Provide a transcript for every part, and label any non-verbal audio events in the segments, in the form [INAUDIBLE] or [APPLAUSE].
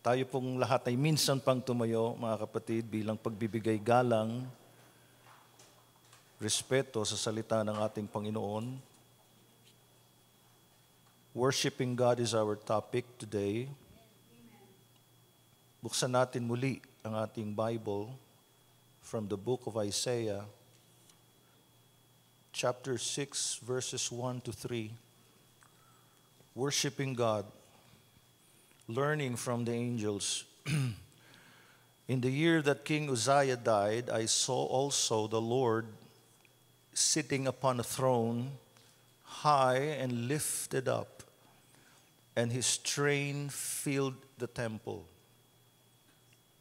Tayo pong lahat ay minsan pang tumayo, mga kapatid, bilang pagbibigay galang, respeto sa salita ng ating Panginoon. Worshipping God is our topic today. Buksan natin muli ang ating Bible from the book of Isaiah, chapter 6, verses 1 to 3. Worshipping God learning from the angels. [CLEARS THROAT] In the year that King Uzziah died, I saw also the Lord sitting upon a throne, high and lifted up, and his train filled the temple.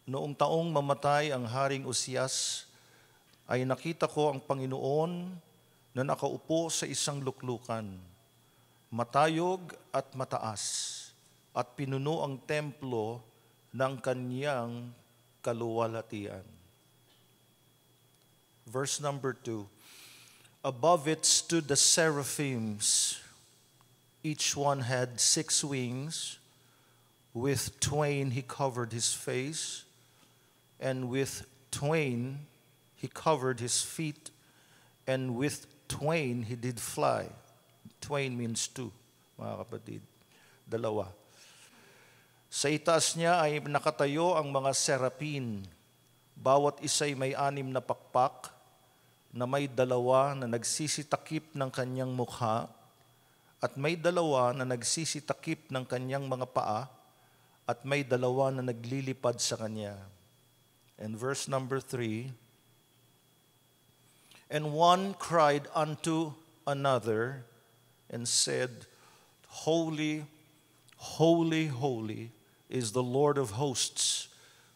Noong taong mamatay ang Haring Uzias, ay nakita ko ang Panginoon na nakaupo sa isang luklukan, matayog at mataas at pinuno ang templo ng kanyang kaluwalhatian. Verse number 2. Above it stood the seraphims. Each one had six wings. With twain he covered his face, and with twain he covered his feet, and with twain he did fly. Twain means two, mga kapatid. Dalawa. Sa itaas niya ay nakatayo ang mga serapin. Bawat isa'y may anim na pakpak na may dalawa na nagsisitakip ng kanyang mukha at may dalawa na nagsisitakip ng kanyang mga paa at may dalawa na naglilipad sa kanya. And verse number 3, And one cried unto another and said, Holy, holy, holy is the Lord of hosts.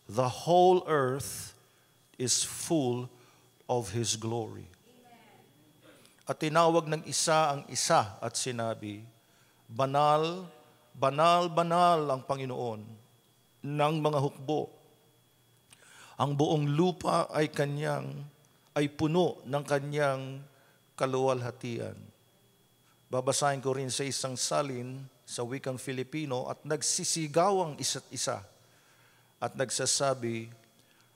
The whole earth is full of His glory. At tinawag ng isa ang isa at sinabi, Banal, banal, banal ang Panginoon ng mga hukbo. Ang buong lupa ay kanyang, ay puno ng kanyang kaluwalhatian. Babasahin ko rin sa isang salin sa wikang Filipino at nagsisigaw ang isa't isa at nagsasabi,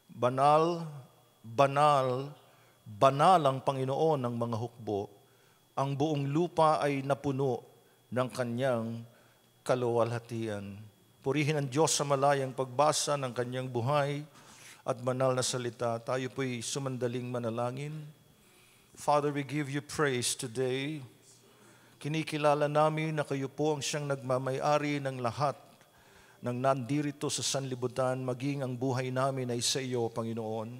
Banal, banal, banal ang Panginoon ng mga hukbo, ang buong lupa ay napuno ng kanyang kaluwalhatian. Purihin ang Diyos sa malayang pagbasa ng kanyang buhay at banal na salita. Tayo po'y sumandaling manalangin. Father, we give you praise today. Kinikilala namin na kayo po ang siyang nagmamayari ng lahat ng nandirito sa sanlibutan, maging ang buhay namin ay sa iyo, Panginoon.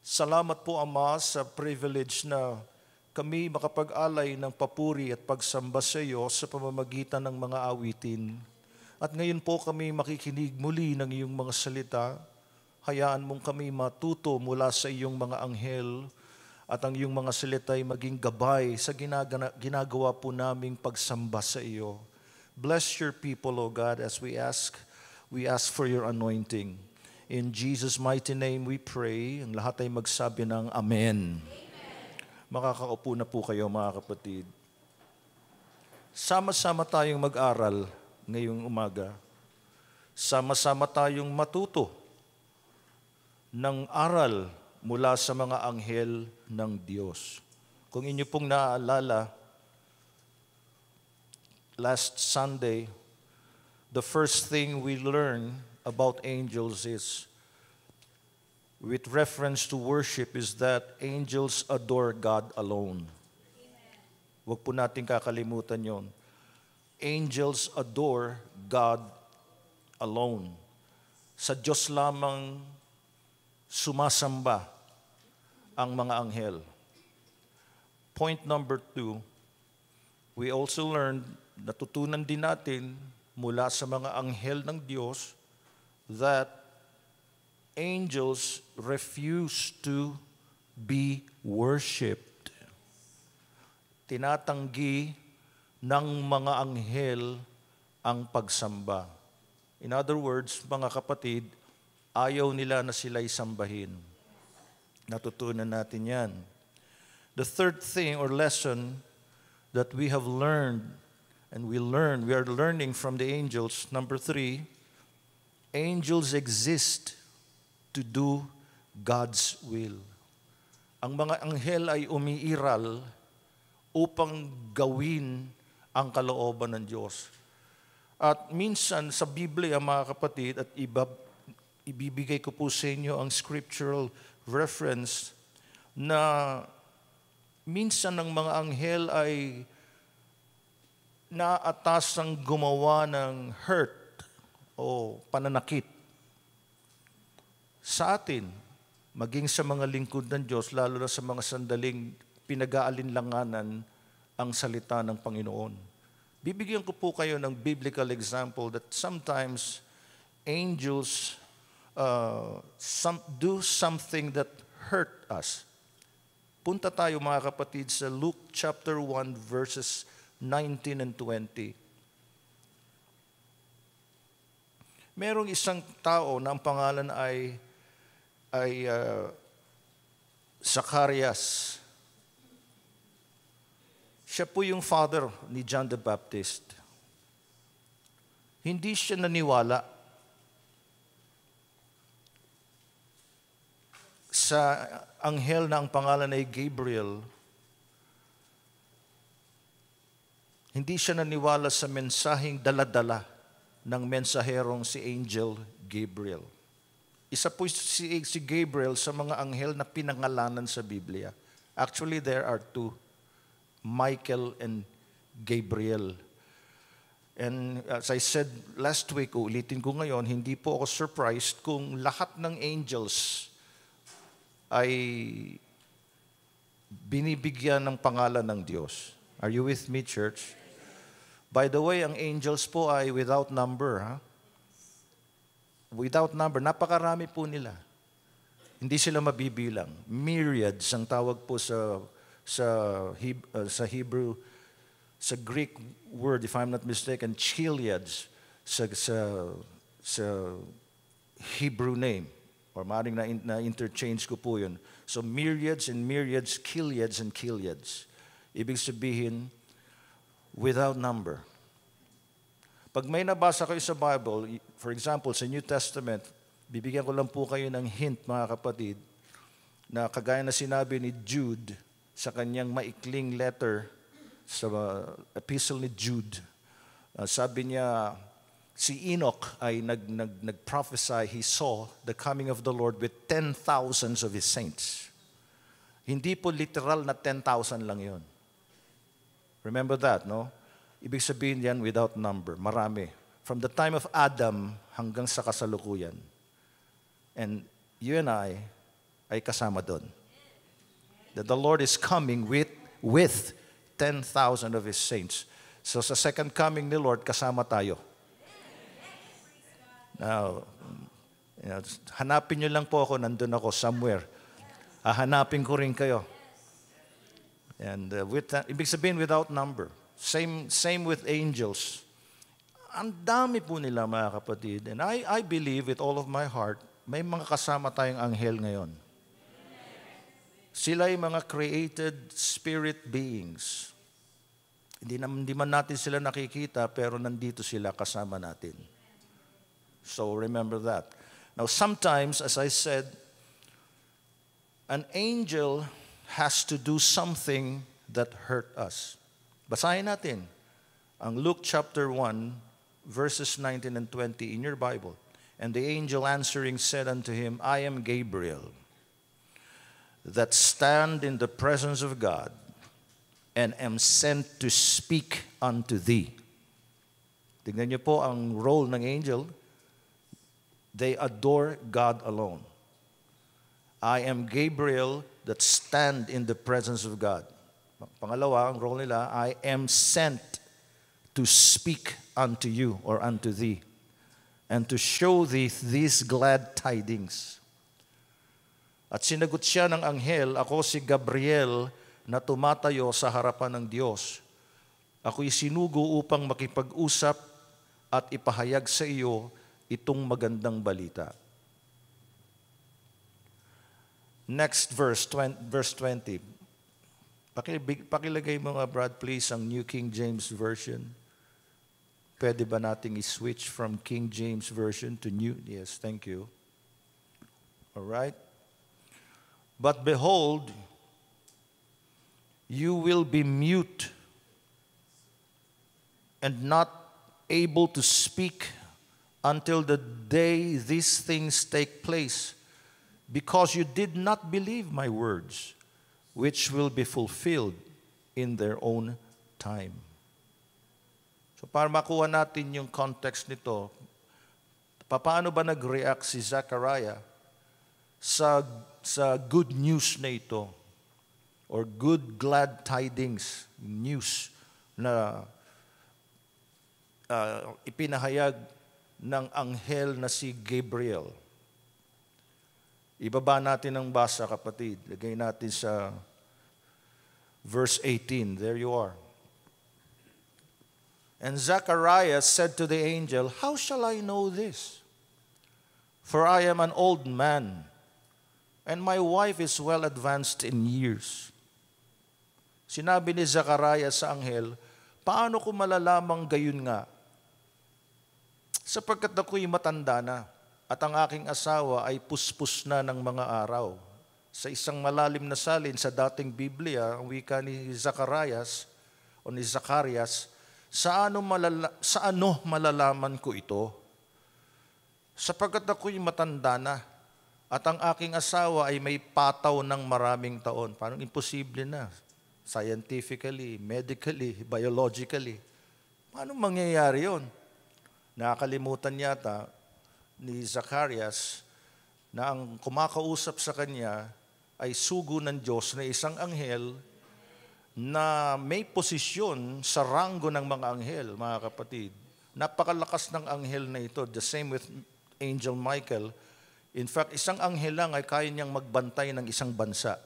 Salamat po, Ama, sa privilege na kami makapag-alay ng papuri at pagsamba sa iyo sa pamamagitan ng mga awitin. At ngayon po kami makikinig muli ng iyong mga salita. Hayaan mong kami matuto mula sa iyong mga anghel at ang iyong mga silid maging gabay sa ginagana, ginagawa po naming pagsamba sa iyo. Bless your people, O God, as we ask, we ask for your anointing. In Jesus' mighty name we pray. Ang lahat ay magsabi ng Amen. Amen. Makakaupo na po kayo mga kapatid. Sama-sama tayong mag-aral ngayong umaga. Sama-sama tayong matuto ng aral mula sa mga anghel ng Diyos. Kung inyo pong naaalala, last Sunday, the first thing we learn about angels is, with reference to worship, is that angels adore God alone. Huwag po natin kakalimutan yon. Angels adore God alone. Sa Diyos lamang sumasamba ang mga anghel. Point number two, we also learned, natutunan din natin mula sa mga anghel ng Diyos that angels refuse to be worshipped. Tinatanggi ng mga anghel ang pagsamba. In other words, mga kapatid, ayaw nila na sila sila'y sambahin. Natutunan natin yan. The third thing or lesson that we have learned and we learn, we are learning from the angels. Number three, angels exist to do God's will. Ang mga anghel ay umiiral upang gawin ang kalooban ng Diyos. At minsan sa Biblia, mga kapatid, at iba, ibibigay ko po sa inyo ang scriptural reference na minsan ng mga anghel ay naatasang gumawa ng hurt o pananakit sa atin, maging sa mga lingkod ng Diyos, lalo na sa mga sandaling pinag-aalinlanganan ang salita ng Panginoon. Bibigyan ko po kayo ng biblical example that sometimes angels uh, some, do something that hurt us. Punta tayo mga kapatid sa Luke chapter 1 verses 19 and 20. Merong isang tao na ang pangalan ay ay uh, Zacharias. Siya po yung father ni John the Baptist. Hindi siya naniwala sa anghel na ang pangalan ay Gabriel, hindi siya naniwala sa mensaheng daladala ng mensaherong si Angel Gabriel. Isa po si, si Gabriel sa mga anghel na pinangalanan sa Biblia. Actually, there are two, Michael and Gabriel. And as I said last week, ulitin ko ngayon, hindi po ako surprised kung lahat ng angels ay binibigyan ng pangalan ng Diyos. Are you with me, church? By the way, ang angels po ay without number. Ha? Without number. Napakarami po nila. Hindi sila mabibilang. Myriads ang tawag po sa sa uh, sa Hebrew sa Greek word if I'm not mistaken, chiliads sa sa sa Hebrew name. Or maring na, na interchange ko po yun. So myriads and myriads, kilyads and kilyads. Ibig sabihin, without number. Pag may nabasa kayo sa Bible, for example, sa New Testament, bibigyan ko lang po kayo ng hint, mga kapatid, na kagaya na sinabi ni Jude sa kanyang maikling letter sa uh, epistle ni Jude, uh, sabi niya, si Enoch ay nag, nag, nag-prophesy, he saw the coming of the Lord with 10,000 thousands of his saints. Hindi po literal na 10,000 lang yon. Remember that, no? Ibig sabihin yan without number, marami. From the time of Adam hanggang sa kasalukuyan. And you and I ay kasama doon. That the Lord is coming with, with 10,000 of His saints. So sa second coming ni Lord, kasama tayo Now, you know, hanapin nyo lang po ako, nandun ako somewhere. Hahanapin ko rin kayo. And uh, with, uh, ibig sabihin without number. Same, same with angels. Ang dami po nila mga kapatid. And I, I believe with all of my heart, may mga kasama tayong anghel ngayon. Sila ay mga created spirit beings. Hindi, na, hindi man natin sila nakikita, pero nandito sila kasama natin. So remember that. Now, sometimes, as I said, an angel has to do something that hurt us. Basahin natin ang Luke chapter 1, verses 19 and 20 in your Bible. And the angel answering said unto him, I am Gabriel, that stand in the presence of God, and am sent to speak unto thee. Tignan niyo po ang role ng angel They adore God alone. I am Gabriel that stand in the presence of God. Pangalawa, ang role nila, I am sent to speak unto you or unto thee and to show thee these glad tidings. At sinagot siya ng anghel, ako si Gabriel na tumatayo sa harapan ng Diyos. Ako'y sinugo upang makipag-usap at ipahayag sa iyo itong magandang balita. Next verse, 20, verse 20. Pakilagay, mo nga, Brad, please, ang New King James Version. Pwede ba nating i-switch from King James Version to New? Yes, thank you. All right. But behold, you will be mute and not able to speak until the day these things take place, because you did not believe my words, which will be fulfilled in their own time. So para makuha natin yung context nito, paano ba nag-react si Zechariah sa, sa good news na ito or good glad tidings, news na uh, ipinahayag ng anghel na si Gabriel. Ibaba natin ang basa, kapatid. Lagay natin sa verse 18. There you are. And Zechariah said to the angel, How shall I know this? For I am an old man, and my wife is well advanced in years. Sinabi ni Zechariah sa anghel, Paano ko malalamang gayon nga sapagkat ako'y matanda na at ang aking asawa ay puspos na ng mga araw. Sa isang malalim na salin sa dating Biblia, ang wika ni Zacarias o ni Zacarias, sa ano, malala, sa ano malalaman ko ito? Sapagkat ako'y matanda na at ang aking asawa ay may pataw ng maraming taon. Parang imposible na. Scientifically, medically, biologically. Paano mangyayari yon? Nakalimutan yata ni Zacarias na ang kumakausap sa kanya ay sugo ng Diyos na isang anghel na may posisyon sa ranggo ng mga anghel, mga kapatid. Napakalakas ng anghel na ito, the same with Angel Michael. In fact, isang anghel lang ay kaya niyang magbantay ng isang bansa.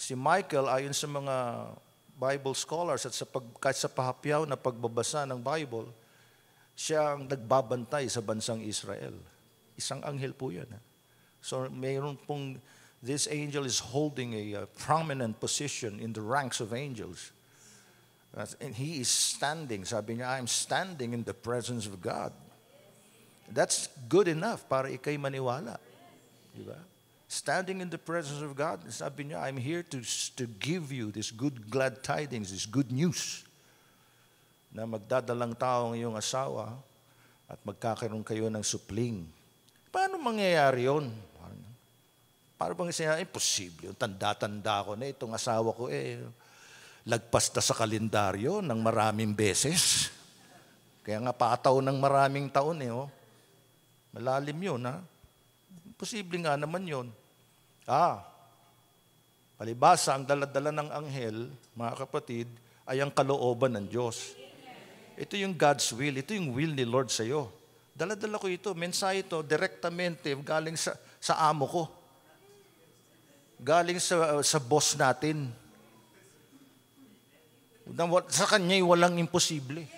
Si Michael, ayon sa mga Bible scholars at sa, pag, kahit sa pahapyaw na pagbabasa ng Bible, siya ang nagbabantay sa bansang Israel. Isang anghel po yan. So mayroon pong, this angel is holding a, a uh, prominent position in the ranks of angels. And he is standing. Sabi niya, I'm standing in the presence of God. That's good enough para ikay maniwala. Di ba? Standing in the presence of God, sabi niya, I'm here to, to give you this good glad tidings, this good news na magdadalang tao ang iyong asawa at magkakaroon kayo ng supling. Paano mangyayari yun? Para bang isa, imposible yun. Tanda-tanda ko na itong asawa ko eh. Lagpas na sa kalendaryo ng maraming beses. Kaya nga pataw ng maraming taon eh. Oh. Malalim yun ha. Imposible nga naman yun. Ah, palibasa ang daladala ng anghel, mga kapatid, ay ang kalooban ng Diyos. Ito yung God's will. Ito yung will ni Lord sa iyo. Daladala ko ito. Mensahe ito, direktamente, galing sa, sa amo ko. Galing sa, sa boss natin. Sa kanya'y walang imposible. [LAUGHS]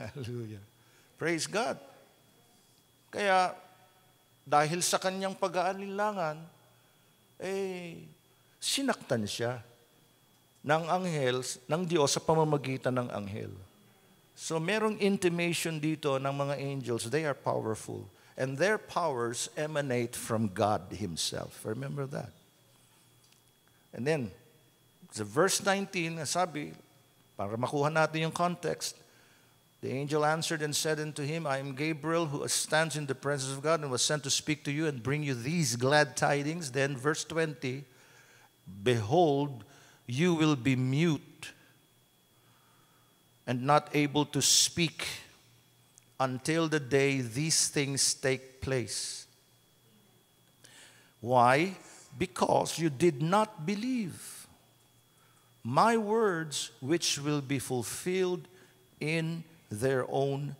Hallelujah. Praise God. Kaya, dahil sa kanyang pag-aalinlangan, eh, sinaktan siya ng anghel, ng Diyos sa pamamagitan ng anghel. So merong intimation dito ng mga angels, they are powerful. And their powers emanate from God Himself. Remember that. And then, sa verse 19, sabi, para makuha natin yung context, The angel answered and said unto him, I am Gabriel, who stands in the presence of God and was sent to speak to you and bring you these glad tidings. Then, verse 20 Behold, you will be mute and not able to speak until the day these things take place. Why? Because you did not believe my words, which will be fulfilled in their own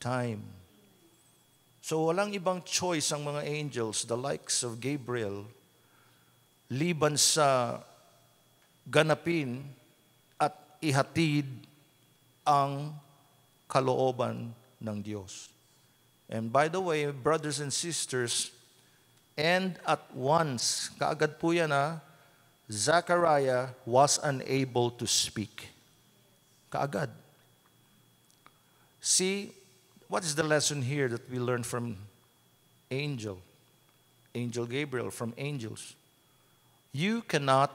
time. So walang ibang choice ang mga angels, the likes of Gabriel, liban sa ganapin at ihatid ang kalooban ng Diyos. And by the way, brothers and sisters, and at once, kaagad po yan ha, Zechariah was unable to speak. Kaagad. See, what is the lesson here that we learn from angel? Angel Gabriel, from angels. You cannot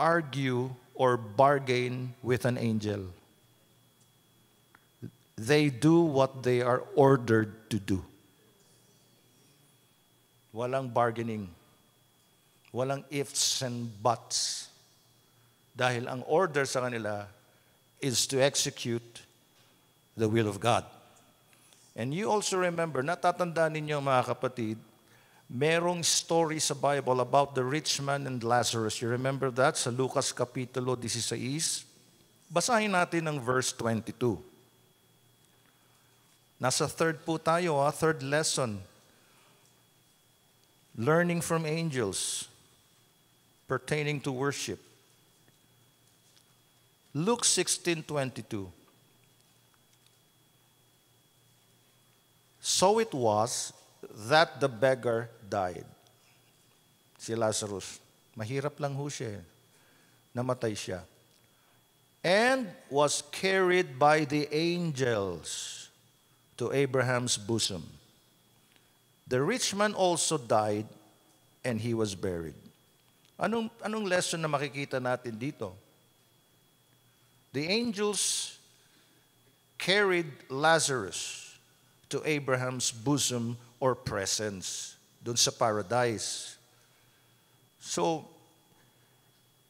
argue or bargain with an angel. They do what they are ordered to do. Walang bargaining. Walang ifs and buts. Dahil ang order sa kanila is to execute the will of God. And you also remember, natatandaan ninyo mga kapatid, merong story sa Bible about the rich man and Lazarus. You remember that sa Lucas Kapitulo 16? Basahin natin ang verse 22. Nasa third po tayo, ha? Ah, third lesson. Learning from angels pertaining to worship. Luke 16:22 So it was that the beggar died. Si Lazarus. Mahirap lang ho siya. Eh. Namatay siya. And was carried by the angels to Abraham's bosom. The rich man also died and he was buried. Anong, anong lesson na makikita natin dito? The angels carried Lazarus to Abraham's bosom or presence. Don't sa paradise. So,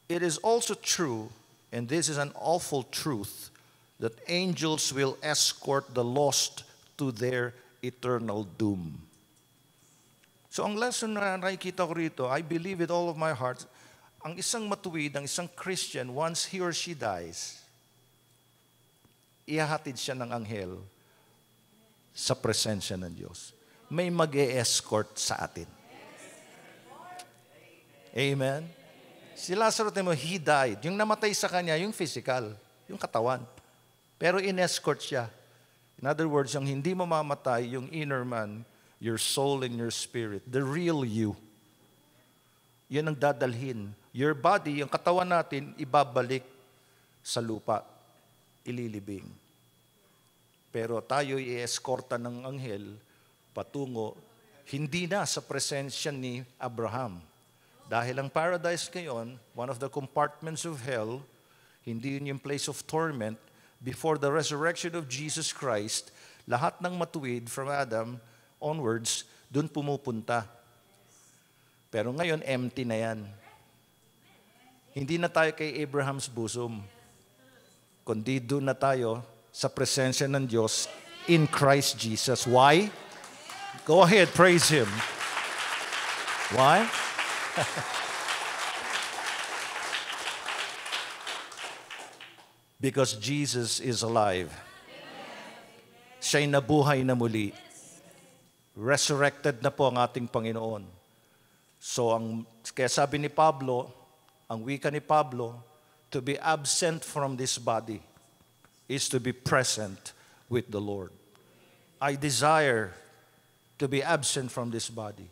it is also true, and this is an awful truth, that angels will escort the lost to their eternal doom. So ang lesson na nakikita ko rito, I believe with all of my heart, ang isang matuwid, ang isang Christian, once he or she dies, iahatid siya ng anghel sa presensya ng Diyos. may mag escort sa atin. Amen? Si Lazarus, mo, he died. Yung namatay sa kanya, yung physical, yung katawan. Pero in-escort siya. In other words, yung hindi mamamatay, yung inner man, your soul and your spirit, the real you. Yun ang dadalhin. Your body, yung katawan natin, ibabalik sa lupa. Ililibing. Pero tayo i-escorta ng anghel patungo hindi na sa presensya ni Abraham. Dahil ang paradise ngayon, one of the compartments of hell, hindi yun yung place of torment, before the resurrection of Jesus Christ, lahat ng matuwid from Adam onwards, dun pumupunta. Pero ngayon, empty na yan. Hindi na tayo kay Abraham's bosom, kundi doon na tayo sa presensya ng Diyos in Christ Jesus. Why? Go ahead, praise Him. Why? [LAUGHS] because Jesus is alive. Siya'y nabuhay na muli. Resurrected na po ang ating Panginoon. So, ang, kaya sabi ni Pablo, ang wika ni Pablo, to be absent from this body is to be present with the Lord. I desire to be absent from this body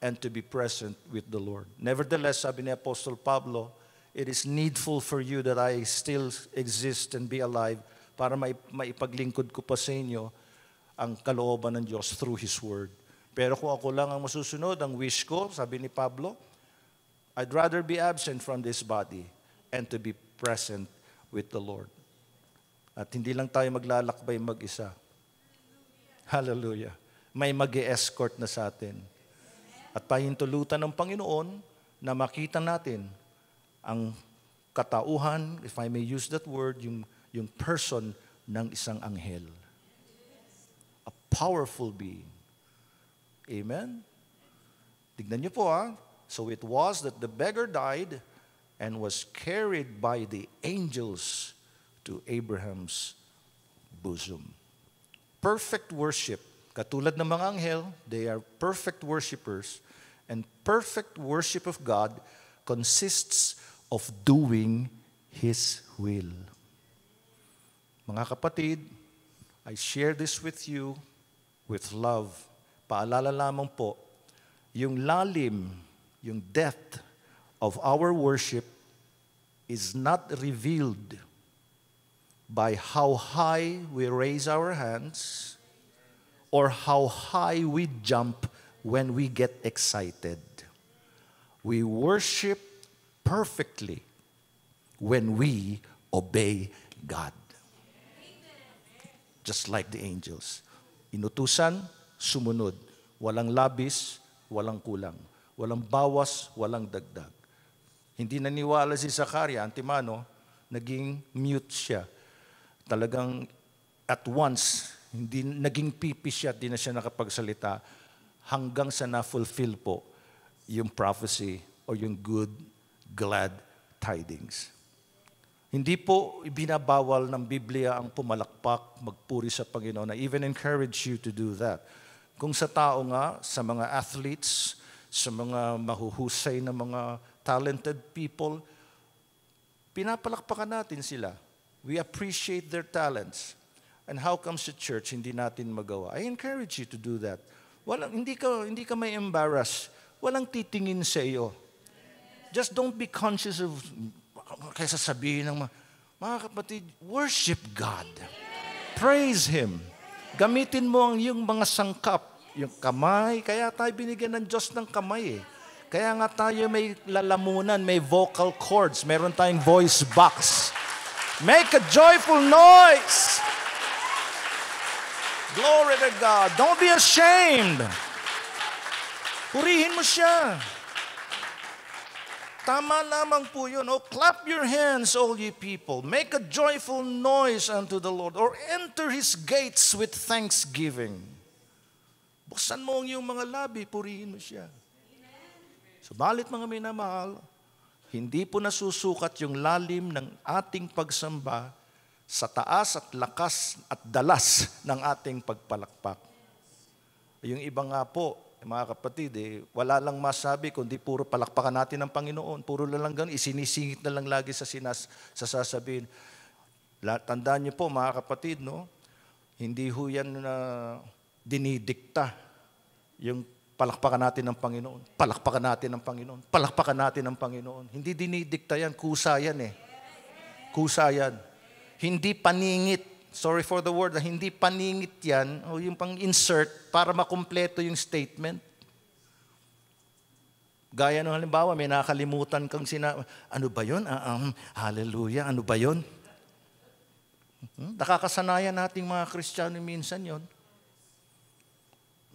and to be present with the Lord. Nevertheless, sabi ni Apostle Pablo, it is needful for you that I still exist and be alive para maipaglingkod ko pa sa inyo ang kalooban ng Diyos through His Word. Pero kung ako lang ang masusunod, ang wish ko, sabi ni Pablo, I'd rather be absent from this body and to be present with the Lord. At hindi lang tayo maglalakbay mag-isa. Hallelujah. Hallelujah may mag escort na sa atin. At pahintulutan ng Panginoon na makita natin ang katauhan, if I may use that word, yung, yung person ng isang anghel. A powerful being. Amen? Tignan niyo po ah. So it was that the beggar died and was carried by the angels to Abraham's bosom. Perfect worship Katulad ng mga anghel, they are perfect worshipers. And perfect worship of God consists of doing His will. Mga kapatid, I share this with you with love. Paalala lamang po, yung lalim, yung depth of our worship is not revealed by how high we raise our hands or how high we jump when we get excited. We worship perfectly when we obey God. Just like the angels. Inutusan, sumunod. Walang labis, walang kulang. Walang bawas, walang dagdag. Hindi naniwala si Zakaria, Antimano, naging mute siya. Talagang at once, hindi, naging pipi siya at na siya nakapagsalita hanggang sa na-fulfill po yung prophecy o yung good, glad tidings. Hindi po binabawal ng Biblia ang pumalakpak, magpuri sa Panginoon. I even encourage you to do that. Kung sa tao nga, sa mga athletes, sa mga mahuhusay na mga talented people, pinapalakpakan natin sila. We appreciate their talents. And how comes sa church hindi natin magawa? I encourage you to do that. Walang, hindi, ka, hindi ka may embarrass. Walang titingin sa iyo. Just don't be conscious of, kaysa sabihin ng mga, mga kapatid, worship God. Praise Him. Gamitin mo ang iyong mga sangkap, yung kamay. Kaya tayo binigyan ng Diyos ng kamay eh. Kaya nga tayo may lalamunan, may vocal cords, meron tayong voice box. Make a joyful noise! Glory to God. Don't be ashamed. Purihin mo siya. Tama lamang po yun. Oh, clap your hands, all ye people. Make a joyful noise unto the Lord. Or enter His gates with thanksgiving. Buksan mo ang iyong mga labi, purihin mo siya. Subalit mga minamahal, hindi po nasusukat yung lalim ng ating pagsamba sa taas at lakas at dalas ng ating pagpalakpak. Yung iba nga po, mga kapatid, eh, wala lang masabi kundi puro palakpakan natin ng Panginoon. Puro lang lalanggang isinisingit na lang lagi sa, sinas, sa sasabihin. Tandaan niyo po mga kapatid, no? hindi ho yan na uh, dinidikta yung palakpakan natin ng Panginoon. Palakpakan natin ng Panginoon. Palakpakan natin ng Panginoon. Hindi dinidikta yan, kusa yan eh. Kusa yan hindi paningit. Sorry for the word, hindi paningit yan, o yung pang-insert para makumpleto yung statement. Gaya ng halimbawa, may nakalimutan kang sina... Ano ba yun? Uh, um, hallelujah, ano ba yun? Hmm? Nakakasanayan nating mga Kristiyano minsan yon.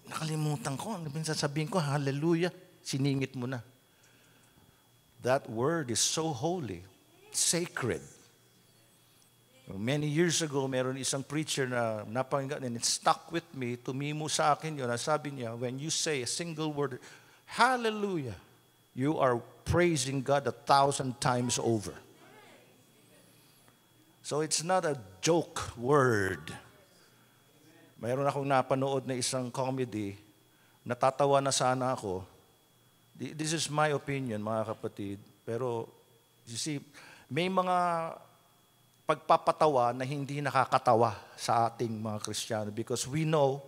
Nakalimutan ko. Ano minsan sabihin ko, hallelujah. Siningit mo na. That word is so holy, sacred. Oh, many years ago, meron isang preacher na napakinggan and it stuck with me. Tumimo sa akin yun. Sabi niya, when you say a single word, hallelujah, you are praising God a thousand times over. So it's not a joke word. Mayroon akong napanood na isang comedy, natatawa na sana ako. This is my opinion, mga kapatid. Pero, you see, may mga pagpapatawa na hindi nakakatawa sa ating mga Kristiyano because we know,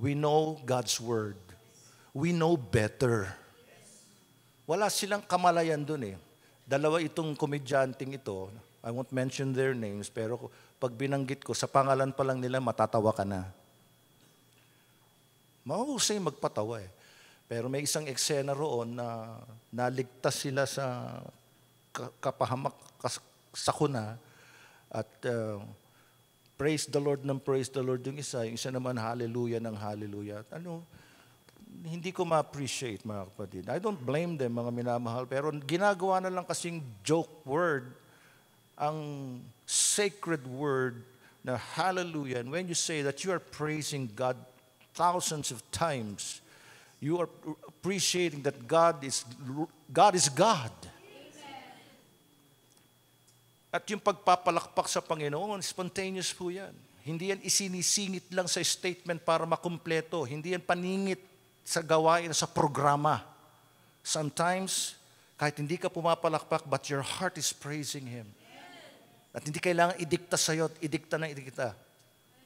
we know God's Word. We know better. Wala silang kamalayan doon eh. Dalawa itong komedyanteng ito, I won't mention their names, pero pag binanggit ko, sa pangalan pa lang nila, matatawa ka na. Mahusay magpatawa eh. Pero may isang eksena roon na naligtas sila sa kapahamak sakuna at uh, praise the Lord ng praise the Lord yung isa, yung isa naman hallelujah ng hallelujah. At ano, hindi ko ma-appreciate mga kapatid. I don't blame them mga minamahal, pero ginagawa na lang kasing joke word ang sacred word na hallelujah. And when you say that you are praising God thousands of times, you are appreciating that God is God is God. At yung pagpapalakpak sa Panginoon, spontaneous po yan. Hindi yan isinisingit lang sa statement para makumpleto. Hindi yan paningit sa gawain, sa programa. Sometimes, kahit hindi ka pumapalakpak, but your heart is praising Him. At hindi kailangan idikta sa'yo at idikta na idikta.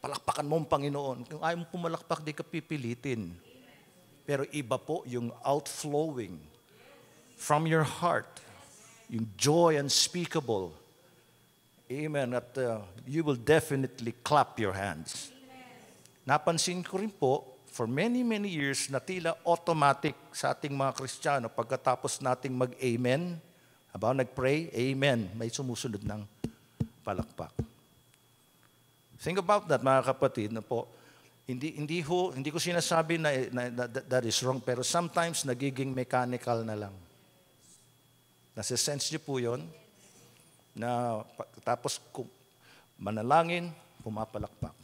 Palakpakan mo ang Panginoon. Kung ayaw mo pumalakpak, di ka pipilitin. Pero iba po yung outflowing from your heart, yung joy unspeakable, Amen. At uh, you will definitely clap your hands. Amen. Napansin ko rin po, for many, many years, na tila automatic sa ating mga Kristiyano, pagkatapos nating mag-amen, about nag-pray, amen, may sumusunod ng palakpak. Think about that, mga kapatid, na po, hindi, hindi, ho, hindi ko sinasabi na, na, na that is wrong, pero sometimes nagiging mechanical na lang. Nasa-sense niyo po yun? na tapos manalangin, pumapalakpak.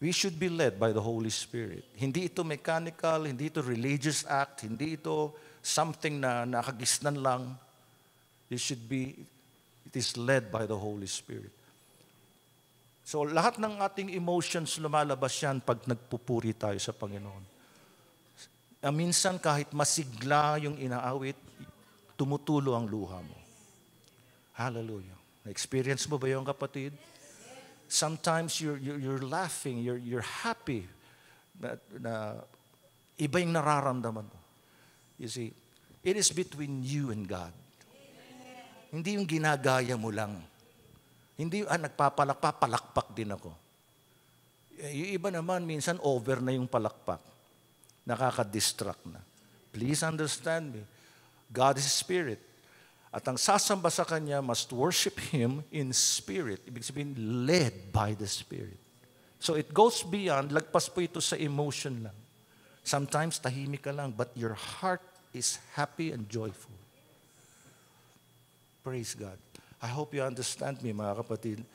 We should be led by the Holy Spirit. Hindi ito mechanical, hindi ito religious act, hindi ito something na nakagisnan lang. It should be, it is led by the Holy Spirit. So lahat ng ating emotions lumalabas yan pag nagpupuri tayo sa Panginoon. Na ah, minsan kahit masigla yung inaawit, tumutulo ang luha mo. Hallelujah. Na-experience mo ba yung kapatid? Sometimes you're, you're, you're laughing, you're, you're happy na, na iba yung nararamdaman mo. You see, it is between you and God. Hindi yung ginagaya mo lang. Hindi yung, ah, nagpapalakpak, palakpak din ako. Eh, yung iba naman, minsan over na yung palakpak. Nakaka-distract na. Please understand me God is Spirit. At ang sasamba sa Kanya must worship Him in spirit. Ibig sabihin, led by the Spirit. So it goes beyond, lagpas po ito sa emotion lang. Sometimes tahimik ka lang, but your heart is happy and joyful. Praise God. I hope you understand me, mga kapatid.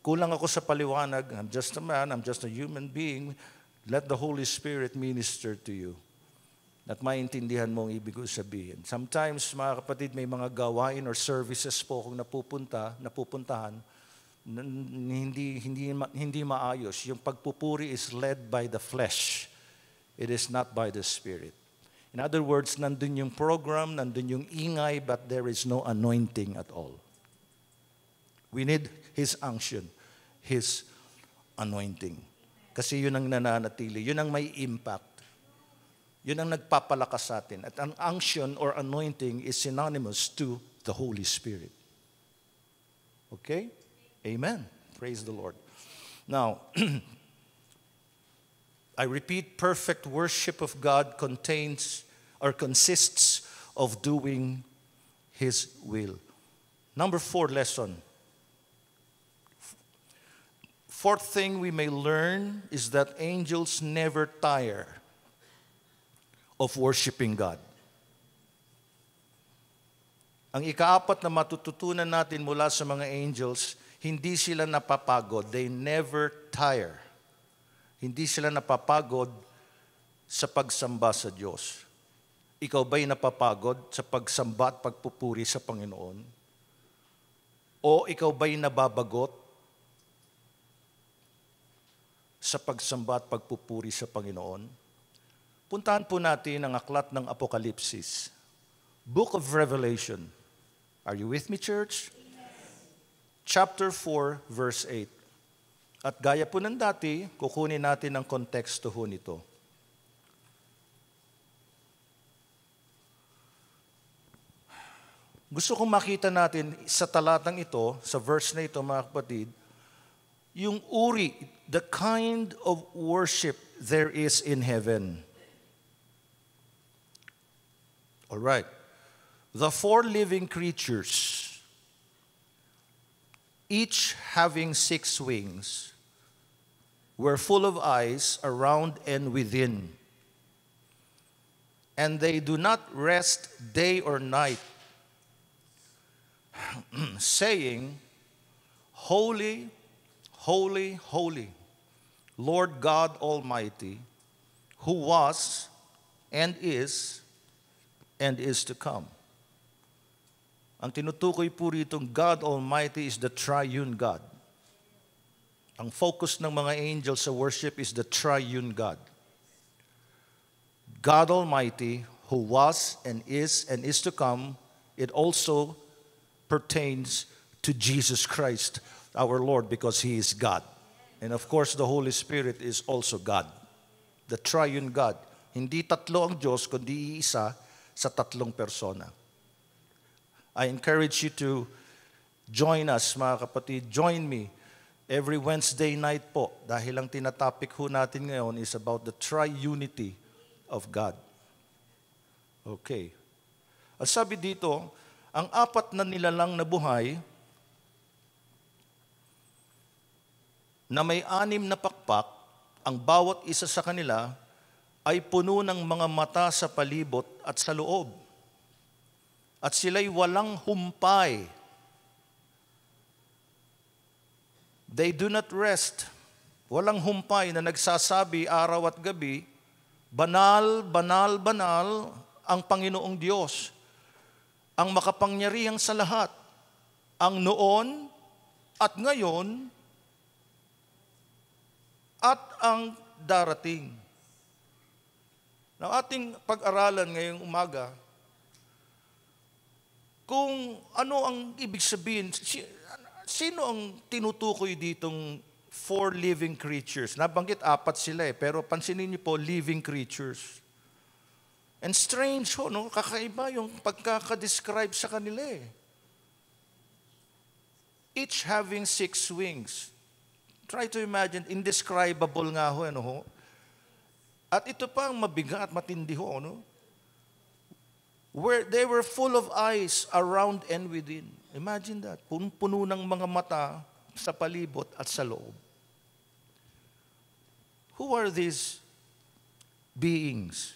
Kulang ako sa paliwanag. I'm just a man. I'm just a human being. Let the Holy Spirit minister to you at maintindihan mo ang ibig ko sabihin. Sometimes, mga kapatid, may mga gawain or services po kung napupunta, napupuntahan, hindi, hindi, hindi maayos. Yung pagpupuri is led by the flesh. It is not by the Spirit. In other words, nandun yung program, nandun yung ingay, but there is no anointing at all. We need His unction, His anointing. Kasi yun ang nananatili, yun ang may impact. Yun ang nagpapalakas sa atin. At ang unction or anointing is synonymous to the Holy Spirit. Okay? Amen. Praise the Lord. Now, [CLEARS THROAT] I repeat, perfect worship of God contains or consists of doing His will. Number four lesson. Fourth thing we may learn is that angels never tire of worshiping God. Ang ikaapat na matututunan natin mula sa mga angels, hindi sila napapagod. They never tire. Hindi sila napapagod sa pagsamba sa Diyos. Ikaw ba'y napapagod sa pagsamba at pagpupuri sa Panginoon? O ikaw ba'y nababagot sa pagsamba at pagpupuri sa Panginoon? Puntahan po natin ang aklat ng Apokalipsis. Book of Revelation. Are you with me, church? Yes. Chapter 4, verse 8. At gaya po ng dati, kukunin natin ang konteksto ho nito. Gusto kong makita natin sa talatang ito, sa verse na ito mga kapatid, yung uri, the kind of worship there is in heaven. All right. The four living creatures, each having six wings, were full of eyes around and within. And they do not rest day or night, [CLEARS THROAT] saying, Holy, holy, holy, Lord God Almighty, who was and is and is to come. Ang tinutukoy po rito, God Almighty is the triune God. Ang focus ng mga angels sa worship is the triune God. God Almighty, who was and is and is to come, it also pertains to Jesus Christ, our Lord, because He is God. And of course, the Holy Spirit is also God. The triune God. Hindi tatlo ang Diyos, kundi isa sa tatlong persona. I encourage you to join us, mga kapatid. Join me every Wednesday night po dahil ang tinatopic ho natin ngayon is about the triunity of God. Okay. At sabi dito, ang apat na nilalang na buhay na may anim na pakpak, ang bawat isa sa kanila ay puno ng mga mata sa palibot at sa loob. At sila'y walang humpay. They do not rest. Walang humpay na nagsasabi araw at gabi, banal, banal, banal ang Panginoong Diyos, ang makapangyarihan sa lahat, ang noon at ngayon at ang darating. Now, ating pag-aralan ngayong umaga, kung ano ang ibig sabihin, sino ang tinutukoy ditong four living creatures? Nabanggit apat sila eh, pero pansinin niyo po, living creatures. And strange ho, no? kakaiba yung pagkakadescribe sa kanila eh. Each having six wings. Try to imagine, indescribable nga ho, ano ho? At ito pa ang mabigat at matindi ho, no? Where they were full of eyes around and within. Imagine that. Punong-puno ng mga mata sa palibot at sa loob. Who are these beings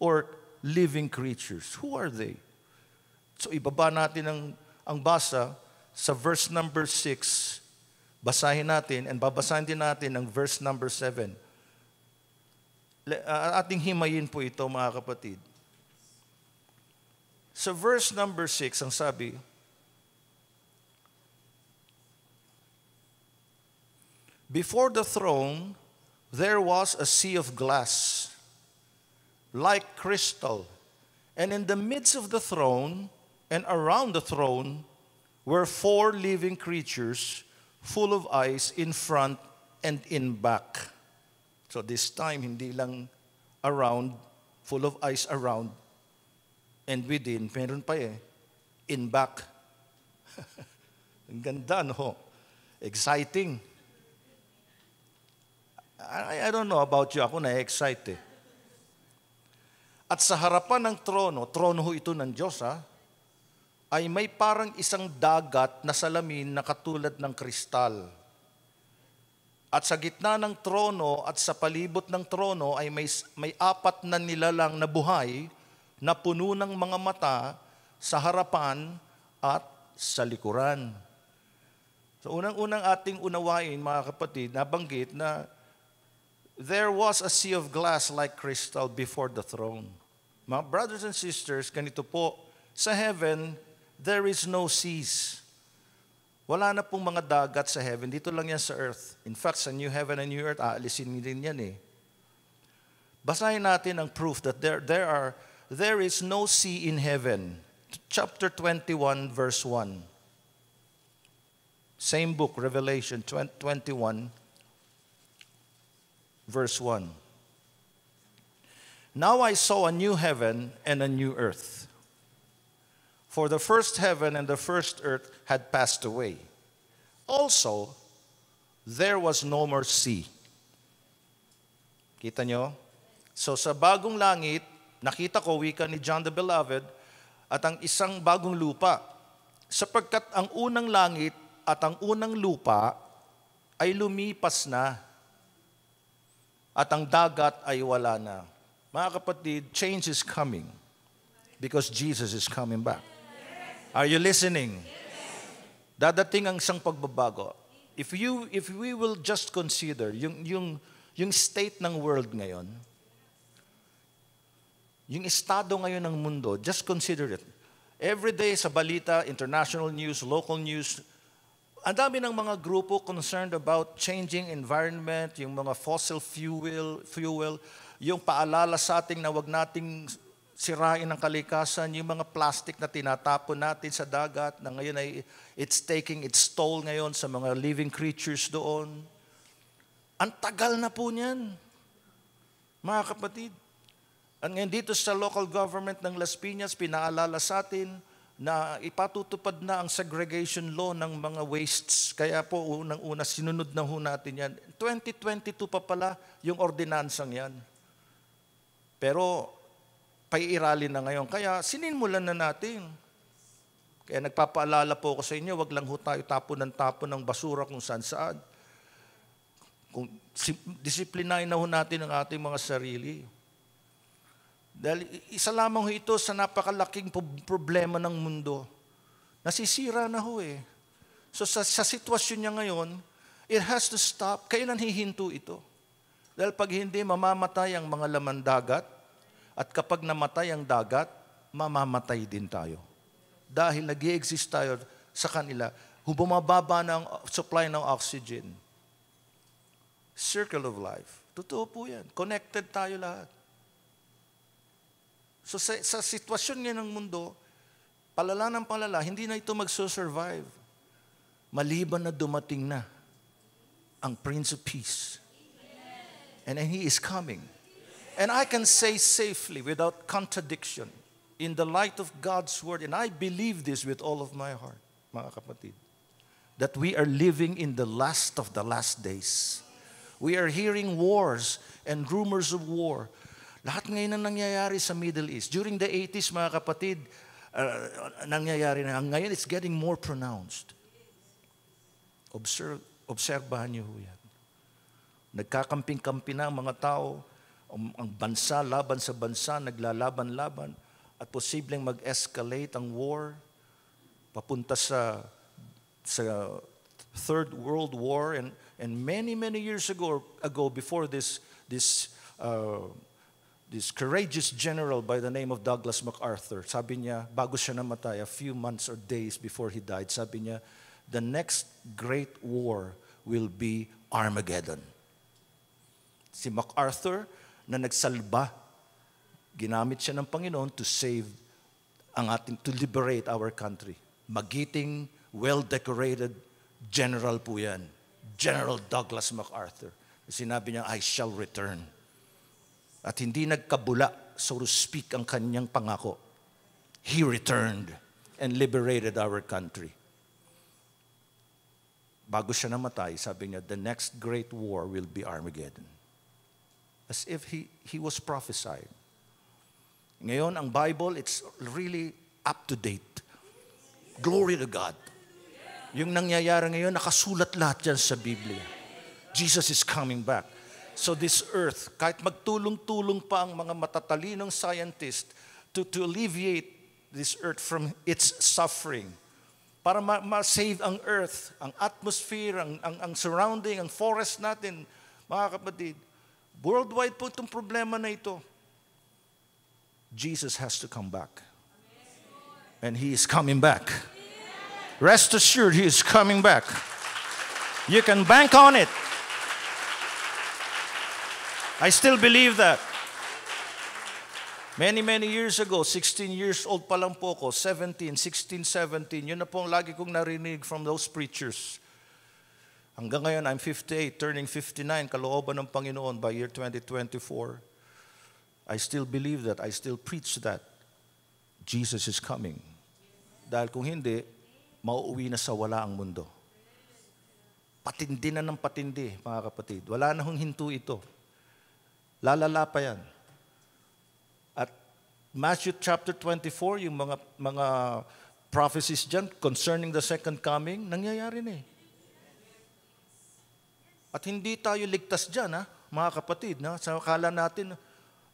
or living creatures? Who are they? So ibaba natin ang, ang basa sa verse number 6. Basahin natin and babasahin din natin ang verse number 7 ating himayin po ito mga kapatid. Sa verse number 6, ang sabi, Before the throne, there was a sea of glass, like crystal. And in the midst of the throne and around the throne were four living creatures full of eyes in front and in back. So this time, hindi lang around, full of ice around, and within, meron pa eh, in back. [LAUGHS] Ang ganda, no? Exciting. I, I don't know about you, ako na-excite eh. At sa harapan ng trono, trono ho ito ng Diyos ha, ay may parang isang dagat na salamin na katulad ng kristal at sa gitna ng trono at sa palibot ng trono ay may, may apat na nilalang na buhay na puno ng mga mata sa harapan at sa likuran. So unang-unang ating unawain mga kapatid, nabanggit na there was a sea of glass like crystal before the throne. Mga brothers and sisters, ganito po, sa heaven, there is no seas. Wala na pong mga dagat sa heaven. Dito lang yan sa earth. In fact, sa new heaven and new earth, aalisin din yan eh. Basahin natin ang proof that there, there, are, there is no sea in heaven. Chapter 21, verse 1. Same book, Revelation 21, verse 1. Now I saw a new heaven and a new earth for the first heaven and the first earth had passed away. Also, there was no more sea. Kita nyo? So sa bagong langit, nakita ko wika ni John the Beloved at ang isang bagong lupa. Sapagkat ang unang langit at ang unang lupa ay lumipas na at ang dagat ay wala na. Mga kapatid, change is coming because Jesus is coming back. Are you listening? Yes. Dadating ang isang pagbabago. If you if we will just consider yung yung yung state ng world ngayon, yung estado ngayon ng mundo, just consider it. Every day sa balita, international news, local news, ang dami ng mga grupo concerned about changing environment, yung mga fossil fuel, fuel yung paalala sa ating na wag nating sirain ng kalikasan, yung mga plastic na tinatapon natin sa dagat na ngayon ay it's taking its toll ngayon sa mga living creatures doon. Ang tagal na po niyan, mga kapatid. At ngayon dito sa local government ng Las Piñas, pinaalala sa atin na ipatutupad na ang segregation law ng mga wastes. Kaya po unang-una, sinunod na ho natin yan. 2022 pa pala yung ordinansang yan. Pero paiirali na ngayon. Kaya sinimulan na natin. Kaya nagpapaalala po ako sa inyo, wag lang ho tayo tapon ng tapon ng basura kung saan saan. Kung disiplinahin na ho natin ang ating mga sarili. Dahil isa lamang ho ito sa napakalaking problema ng mundo. Nasisira na ho eh. So sa, sa sitwasyon niya ngayon, it has to stop. Kailan hihinto ito? Dahil pag hindi, mamamatay ang mga laman dagat. At kapag namatay ang dagat, mamamatay din tayo. Dahil nag exist tayo sa kanila, bumababa na ang supply ng oxygen. Circle of life. Totoo po yan. Connected tayo lahat. So sa, sa sitwasyon ngayon ng mundo, palala ng palala, hindi na ito magsusurvive. Maliban na dumating na ang Prince of Peace. And, and He is coming. And I can say safely, without contradiction, in the light of God's word, and I believe this with all of my heart, mga kapatid, that we are living in the last of the last days. We are hearing wars and rumors of war. Lahat ngayon ang nangyayari sa Middle East. During the 80s, mga kapatid, uh, nangyayari na. Ngayon, it's getting more pronounced. Observe, obserbahan niyo yan. Nagkakamping-kampi na ang mga tao ang bansa laban sa bansa, naglalaban-laban, at posibleng mag-escalate ang war papunta sa sa Third World War and and many many years ago ago before this this uh, this courageous general by the name of Douglas MacArthur sabi niya bago siya namatay a few months or days before he died sabi niya the next great war will be Armageddon si MacArthur na nagsalba. Ginamit siya ng Panginoon to save ang ating, to liberate our country. Magiting, well-decorated general po yan. General Douglas MacArthur. Sinabi niya, I shall return. At hindi nagkabula, so to speak, ang kanyang pangako. He returned and liberated our country. Bago siya namatay, sabi niya, the next great war will be Armageddon as if he, he was prophesied. Ngayon, ang Bible, it's really up to date. Glory to God. Yung nangyayari ngayon, nakasulat lahat yan sa Biblia. Jesus is coming back. So this earth, kahit magtulong-tulong pa ang mga matatalinong scientist to, to alleviate this earth from its suffering, para ma-save ma- ang earth, ang atmosphere, ang, ang, ang surrounding, ang forest natin, mga kapatid, Worldwide po itong problema na ito. Jesus has to come back. And He is coming back. Rest assured, He is coming back. You can bank on it. I still believe that. Many, many years ago, 16 years old pa lang po ko, 17, 16, 17, yun na po lagi kong narinig from those preachers. Hanggang ngayon, I'm 58, turning 59, kalooban ng Panginoon by year 2024. I still believe that. I still preach that. Jesus is coming. Dahil kung hindi, mauuwi na sa wala ang mundo. Patindi na ng patindi, mga kapatid. Wala na hong hinto ito. Lalala pa yan. At Matthew chapter 24, yung mga, mga prophecies dyan concerning the second coming, nangyayari na eh. At hindi tayo ligtas dyan, ha, mga kapatid. Na, sa akala natin,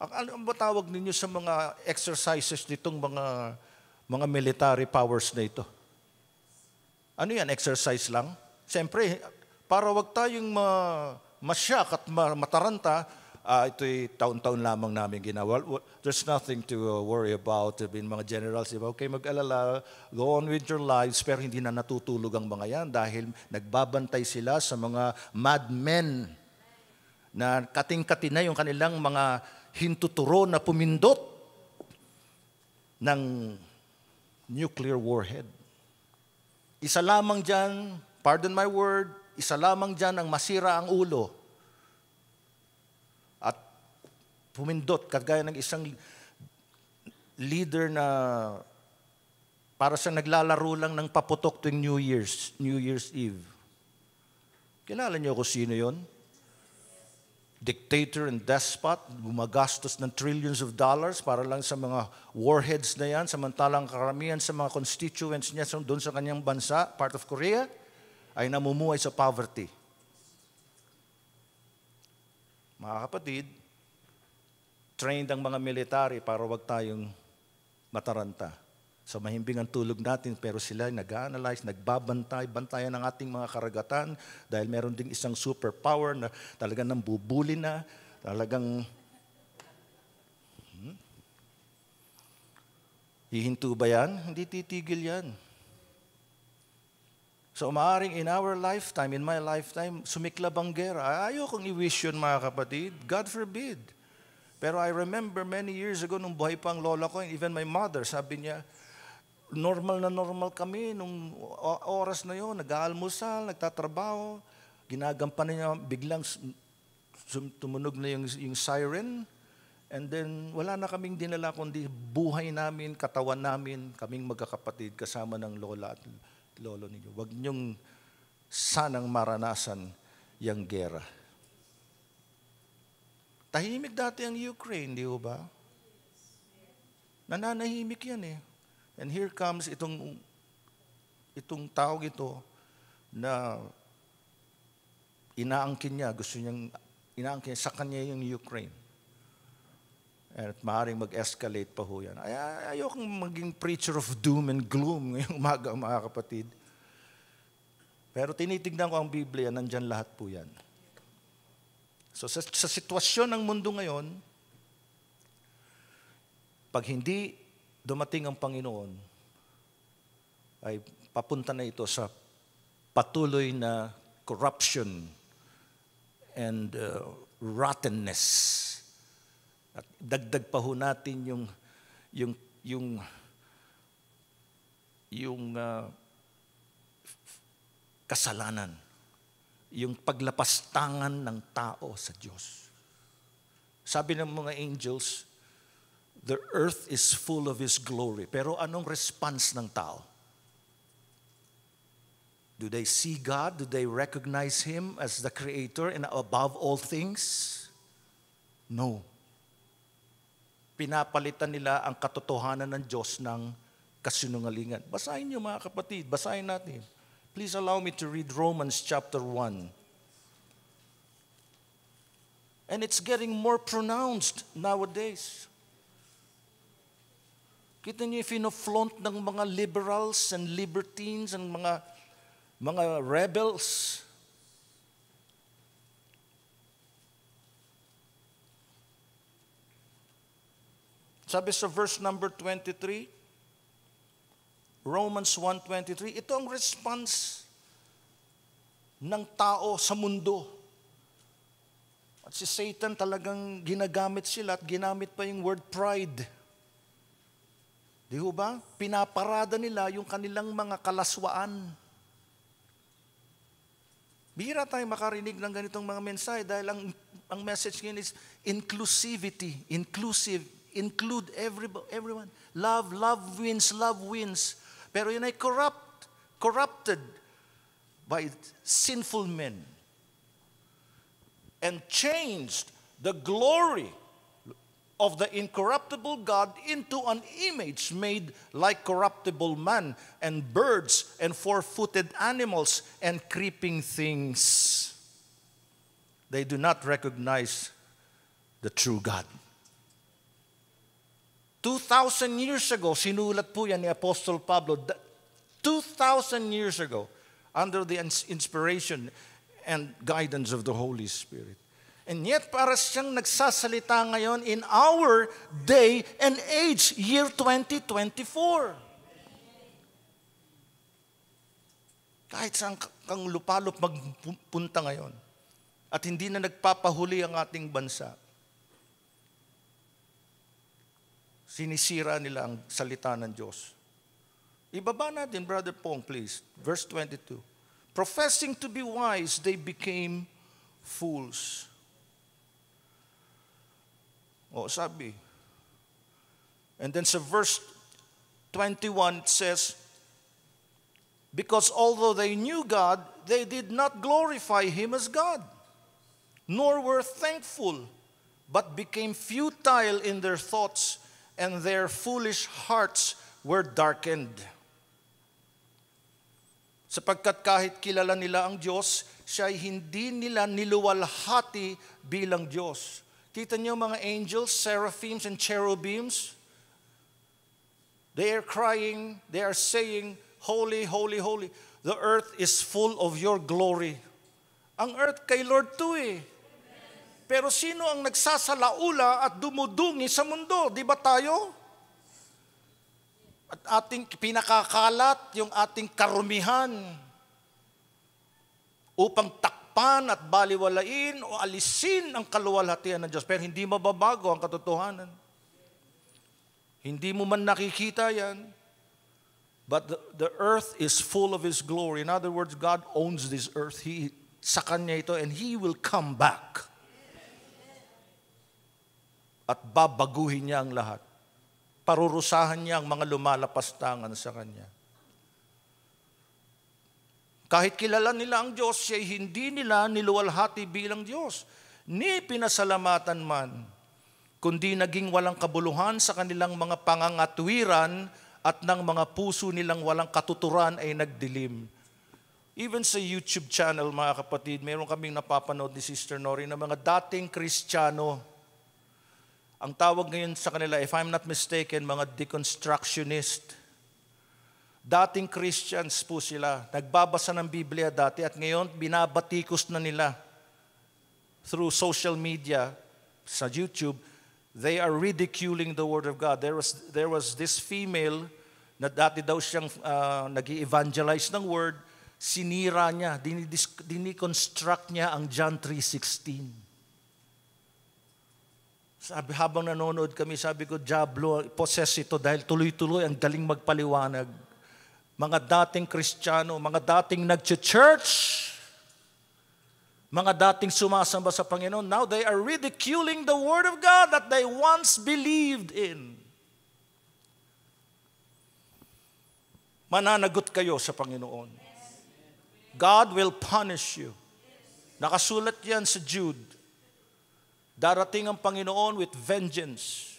ano ang tawag ninyo sa mga exercises nitong mga, mga military powers na ito? Ano yan, exercise lang? Siyempre, para wag tayong ma, masyak at mataranta, Uh, ito'y taon-taon lamang namin ginawa. There's nothing to uh, worry about. Uh, Bin mga generals, iba, okay, mag-alala, go on with your lives, pero hindi na natutulog ang mga yan dahil nagbabantay sila sa mga madmen na kating-kati na yung kanilang mga hintuturo na pumindot ng nuclear warhead. Isa lamang dyan, pardon my word, isa lamang dyan ang masira ang ulo humindot, kagaya ng isang leader na para sa naglalaro lang ng paputok tuwing New Year's, New Year's Eve. Kilala niyo kung sino yon? Dictator and despot, gumagastos ng trillions of dollars para lang sa mga warheads na yan, samantalang karamihan sa mga constituents niya doon sa kanyang bansa, part of Korea, ay namumuhay sa poverty. Mga kapatid, trained ang mga military para wag tayong mataranta. So mahimbing ang tulog natin pero sila nag-analyze, nagbabantay, bantayan ng ating mga karagatan dahil meron ding isang superpower na talagang nang na, talagang hmm? hihinto ba yan? Hindi titigil yan. So maaring in our lifetime, in my lifetime, sumiklab ang gera. Ayokong i-wish yun mga kapatid. God forbid. Pero I remember many years ago, nung buhay pa ang lola ko, even my mother, sabi niya, normal na normal kami nung oras na yon, nag-aalmusal, nagtatrabaho, ginagampanan niya, biglang tumunog na yung, yung siren, and then wala na kaming dinala kundi buhay namin, katawan namin, kaming magkakapatid kasama ng lola at lolo ninyo. Huwag niyong sanang maranasan yung gera. Tahimik dati ang Ukraine, di ba? Nananahimik yan eh. And here comes itong itong tao ito na inaangkin niya, gusto niyang inaangkin sa kanya yung Ukraine. At maaaring mag-escalate pa ho yan. Ay, ayokong maging preacher of doom and gloom [LAUGHS] ngayong umaga, mga kapatid. Pero tinitignan ko ang Biblia, nandyan lahat po yan. So sa, sa sitwasyon ng mundo ngayon, pag hindi dumating ang Panginoon, ay papunta na ito sa patuloy na corruption and uh, rottenness. At dagdag pa ho natin yung yung yung yung uh, kasalanan yung paglapastangan ng tao sa Diyos. Sabi ng mga angels, the earth is full of His glory. Pero anong response ng tao? Do they see God? Do they recognize Him as the Creator and above all things? No. Pinapalitan nila ang katotohanan ng Diyos ng kasinungalingan. Basahin niyo mga kapatid, basahin natin. Please allow me to read Romans chapter 1. And it's getting more pronounced nowadays. Kita niyo, fino-flaunt ng mga liberals and libertines and mga, mga rebels. Sabi sa verse number 23, Romans 1.23, ito ang response ng tao sa mundo. At si Satan talagang ginagamit sila at ginamit pa yung word pride. Di ho ba? Pinaparada nila yung kanilang mga kalaswaan. Bihira tayo makarinig ng ganitong mga mensahe dahil ang, ang message ngayon is inclusivity, inclusive, include every, everyone. Love, love wins, love wins. Pero yun ay corrupt, corrupted by sinful men. And changed the glory of the incorruptible God into an image made like corruptible man and birds and four footed animals and creeping things. They do not recognize the true God. 2,000 years ago, sinulat po yan ni Apostle Pablo. 2,000 years ago, under the inspiration and guidance of the Holy Spirit. And yet, para siyang nagsasalita ngayon in our day and age, year 2024. Kahit saan kang lupalop magpunta ngayon at hindi na nagpapahuli ang ating bansa, sinisira nila ang salita ng Diyos. Ibaba natin, Brother Pong, please. Verse 22. Professing to be wise, they became fools. O, sabi. And then sa verse 21, it says, Because although they knew God, they did not glorify Him as God, nor were thankful, but became futile in their thoughts, and their foolish hearts were darkened. Sapagkat kahit kilala nila ang Diyos, siya ay hindi nila niluwalhati bilang Diyos. Kita niyo mga angels, seraphims, and cherubims, they are crying, they are saying, Holy, holy, holy, the earth is full of your glory. Ang earth kay Lord to eh. Pero sino ang nagsasalaula at dumudungi sa mundo? Di ba tayo? At ating pinakakalat yung ating karumihan upang takpan at baliwalain o alisin ang kaluwalhatian ng Diyos. Pero hindi mababago ang katotohanan. Hindi mo man nakikita yan. But the, the earth is full of His glory. In other words, God owns this earth. He, sa Kanya ito and He will come back at babaguhin niya ang lahat. Parurusahan niya ang mga lumalapastangan sa kanya. Kahit kilala nila ang Diyos, siya hindi nila niluwalhati bilang Diyos, ni pinasalamatan man, kundi naging walang kabuluhan sa kanilang mga pangangatwiran at ng mga puso nilang walang katuturan ay nagdilim. Even sa YouTube channel, mga kapatid, meron kaming napapanood ni Sister Nori na mga dating Kristiyano ang tawag ngayon sa kanila, if I'm not mistaken, mga deconstructionist. Dating Christians po sila. Nagbabasa ng Biblia dati at ngayon binabatikos na nila through social media, sa YouTube, they are ridiculing the Word of God. There was, there was this female na dati daw siyang uh, ah, nag evangelize ng Word, sinira niya, diniconstruct niya ang John 3.16. Sabi, habang nanonood kami, sabi ko, Diablo, possess ito dahil tuloy-tuloy ang galing magpaliwanag. Mga dating Kristiyano, mga dating nag-church, mga dating sumasamba sa Panginoon, now they are ridiculing the Word of God that they once believed in. Mananagot kayo sa Panginoon. God will punish you. Nakasulat yan sa Jude Darating ang Panginoon with vengeance.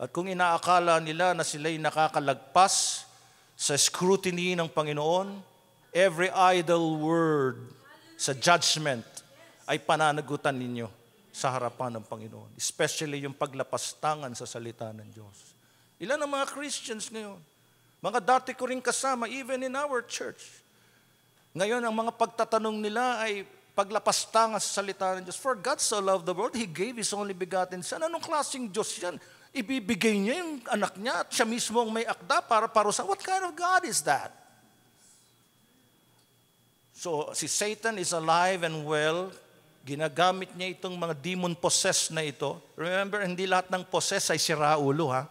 At kung inaakala nila na sila'y nakakalagpas sa scrutiny ng Panginoon, every idle word sa judgment ay pananagutan ninyo sa harapan ng Panginoon. Especially yung paglapastangan sa salita ng Diyos. Ilan ang mga Christians ngayon? Mga dati ko rin kasama, even in our church. Ngayon, ang mga pagtatanong nila ay paglapasta nga sa salita ng Diyos. For God so loved the world, He gave His only begotten Son. Anong klaseng Diyos yan? Ibibigay niya yung anak niya at siya mismo ang may akda para parusa. What kind of God is that? So, si Satan is alive and well. Ginagamit niya itong mga demon possess na ito. Remember, hindi lahat ng possess ay sira ulo, ha?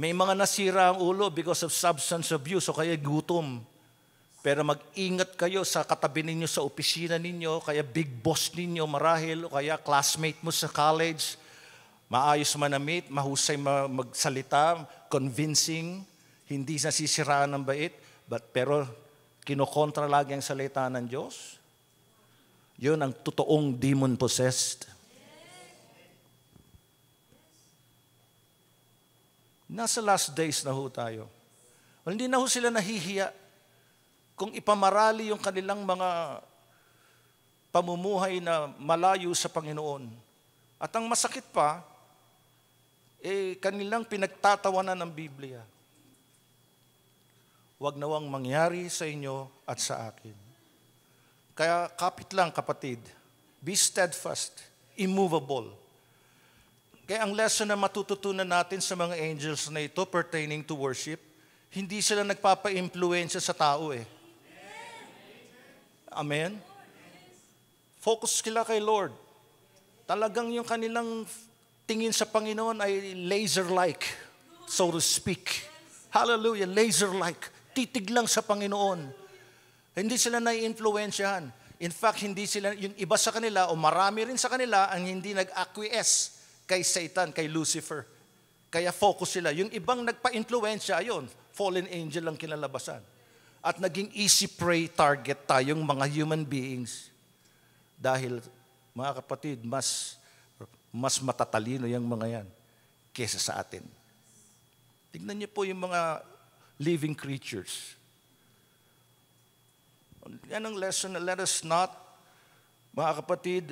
May mga nasira ang ulo because of substance abuse o kaya gutom. Pero mag-ingat kayo sa katabi ninyo sa opisina ninyo, kaya big boss ninyo marahil, o kaya classmate mo sa college, maayos manamit, mahusay magsalita, convincing, hindi nasisiraan ng bait, but, pero kinokontra lagi ang salita ng Diyos. Yun ang totoong demon-possessed. Nasa last days na ho tayo. Well, hindi na ho sila nahihiya kung ipamarali yung kanilang mga pamumuhay na malayo sa Panginoon. At ang masakit pa, eh kanilang pinagtatawanan ng Biblia. Huwag nawang mangyari sa inyo at sa akin. Kaya kapit lang kapatid, be steadfast, immovable. Kaya ang lesson na matututunan natin sa mga angels na ito pertaining to worship, hindi sila nagpapa-impluensya sa tao eh Amen? Focus sila kay Lord. Talagang yung kanilang tingin sa Panginoon ay laser-like, so to speak. Hallelujah, laser-like. Titig lang sa Panginoon. Hindi sila naiinfluensyahan. In fact, hindi sila, yung iba sa kanila o marami rin sa kanila ang hindi nag-acquiesce kay Satan, kay Lucifer. Kaya focus sila. Yung ibang nagpa-influensya, ayun, fallen angel ang kinalabasan at naging easy prey target tayong mga human beings. Dahil, mga kapatid, mas, mas matatalino yung mga yan kesa sa atin. Tignan niyo po yung mga living creatures. Yan ang lesson na let us not, mga kapatid,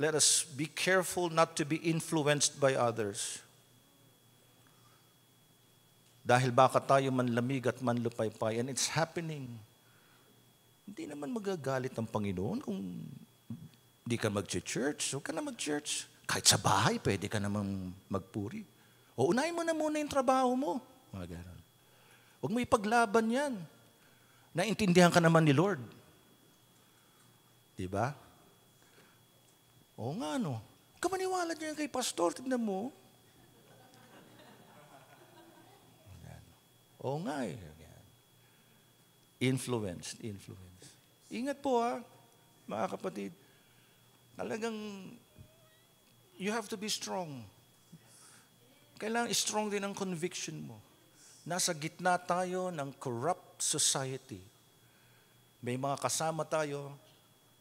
let us be careful not to be influenced by others. Dahil baka tayo manlamig at manlupaypay and it's happening. Hindi naman magagalit ang Panginoon kung hindi ka mag-church. Huwag ka na mag-church. Kahit sa bahay, pwede ka namang magpuri. O unahin mo na muna yung trabaho mo. Mga Huwag mo ipaglaban yan. Naintindihan ka naman ni Lord. Diba? O nga no. Kamaniwala niya kay pastor, tignan mo. Oo nga eh. Influenced, influence. Ingat po ha, ah, mga kapatid. Talagang you have to be strong. Kailangan strong din ang conviction mo. Nasa gitna tayo ng corrupt society. May mga kasama tayo.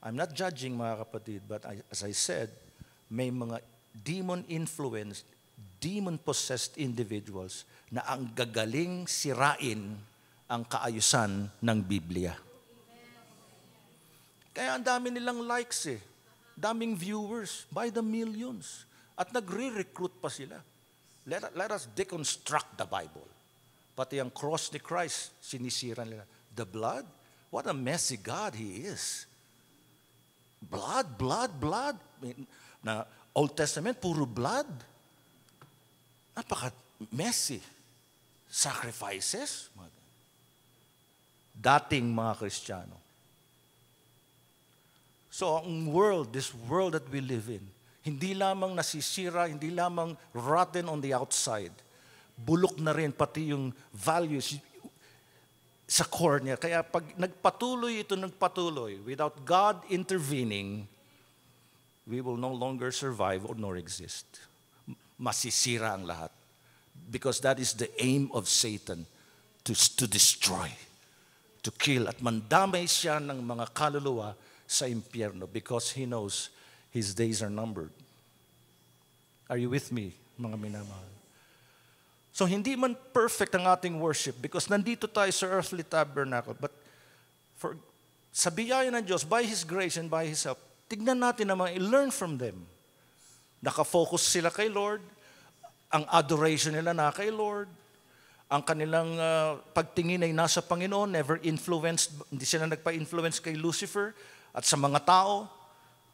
I'm not judging mga kapatid, but I, as I said, may mga demon influenced demon-possessed individuals na ang gagaling sirain ang kaayusan ng Biblia. Kaya ang dami nilang likes eh. Daming viewers by the millions. At nagre-recruit pa sila. Let, let us deconstruct the Bible. Pati ang cross ni Christ, sinisira nila. The blood? What a messy God He is. Blood, blood, blood. Na Old Testament, puro blood napaka-messy. Sacrifices. Dating mga Kristiyano. So ang world, this world that we live in, hindi lamang nasisira, hindi lamang rotten on the outside. Bulok na rin pati yung values sa core niya. Kaya pag nagpatuloy ito, nagpatuloy, without God intervening, we will no longer survive or nor exist masisira ang lahat. Because that is the aim of Satan, to, to destroy, to kill. At mandamay siya ng mga kaluluwa sa impyerno because he knows his days are numbered. Are you with me, mga minamahal? So hindi man perfect ang ating worship because nandito tayo sa earthly tabernacle. But for, sa biyaya ng Diyos, by His grace and by His help, tignan natin naman, i-learn from them. Nakafocus sila kay Lord. Ang adoration nila na kay Lord. Ang kanilang uh, pagtingin ay nasa Panginoon, never influenced, hindi sila nagpa-influence kay Lucifer at sa mga tao.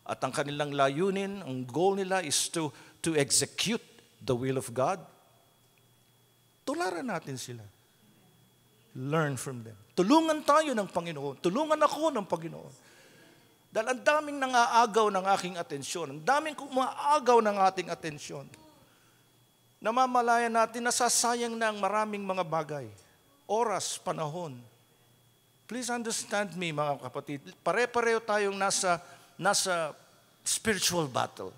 At ang kanilang layunin, ang goal nila is to, to execute the will of God. Tularan natin sila. Learn from them. Tulungan tayo ng Panginoon. Tulungan ako ng Panginoon dahil ang daming nangaagaw ng aking atensyon. Ang daming kumaagaw ng ating atensyon. Namamalaya natin, nasasayang na ang maraming mga bagay. Oras, panahon. Please understand me, mga kapatid. Pare-pareho tayong nasa, nasa spiritual battle.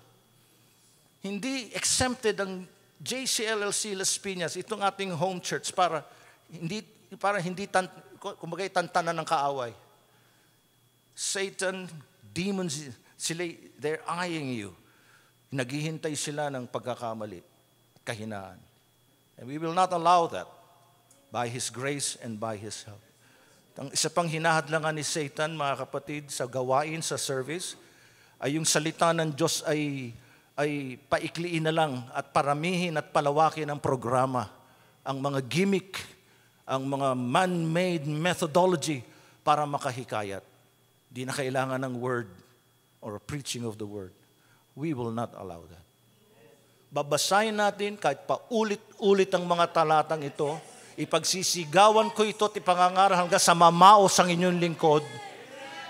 Hindi exempted ang JCLLC Las Piñas, itong ating home church, para hindi, para hindi tan, kumagay tantanan ng kaaway. Satan, demons, sila, they're eyeing you. Naghihintay sila ng pagkakamali, kahinaan. And we will not allow that by His grace and by His help. Ang isa pang hinahadlangan ni Satan, mga kapatid, sa gawain, sa service, ay yung salita ng Diyos ay, ay paikliin na lang at paramihin at palawakin ang programa, ang mga gimmick, ang mga man-made methodology para makahikayat. Di na kailangan ng word or preaching of the word. We will not allow that. Babasahin natin kahit paulit-ulit ang mga talatang ito. Ipagsisigawan ko ito at ipangangaral hanggang sa mamaos ang inyong lingkod.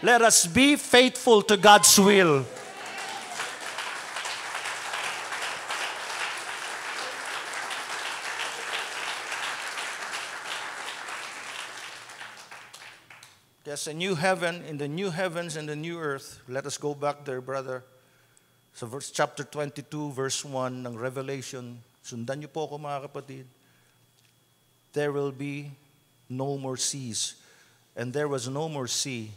Let us be faithful to God's will. There's a new heaven in the new heavens and the new earth. Let us go back there, brother. so verse, chapter 22, verse 1 ng Revelation, sundan niyo po ako mga kapatid. There will be no more seas. And there was no more sea.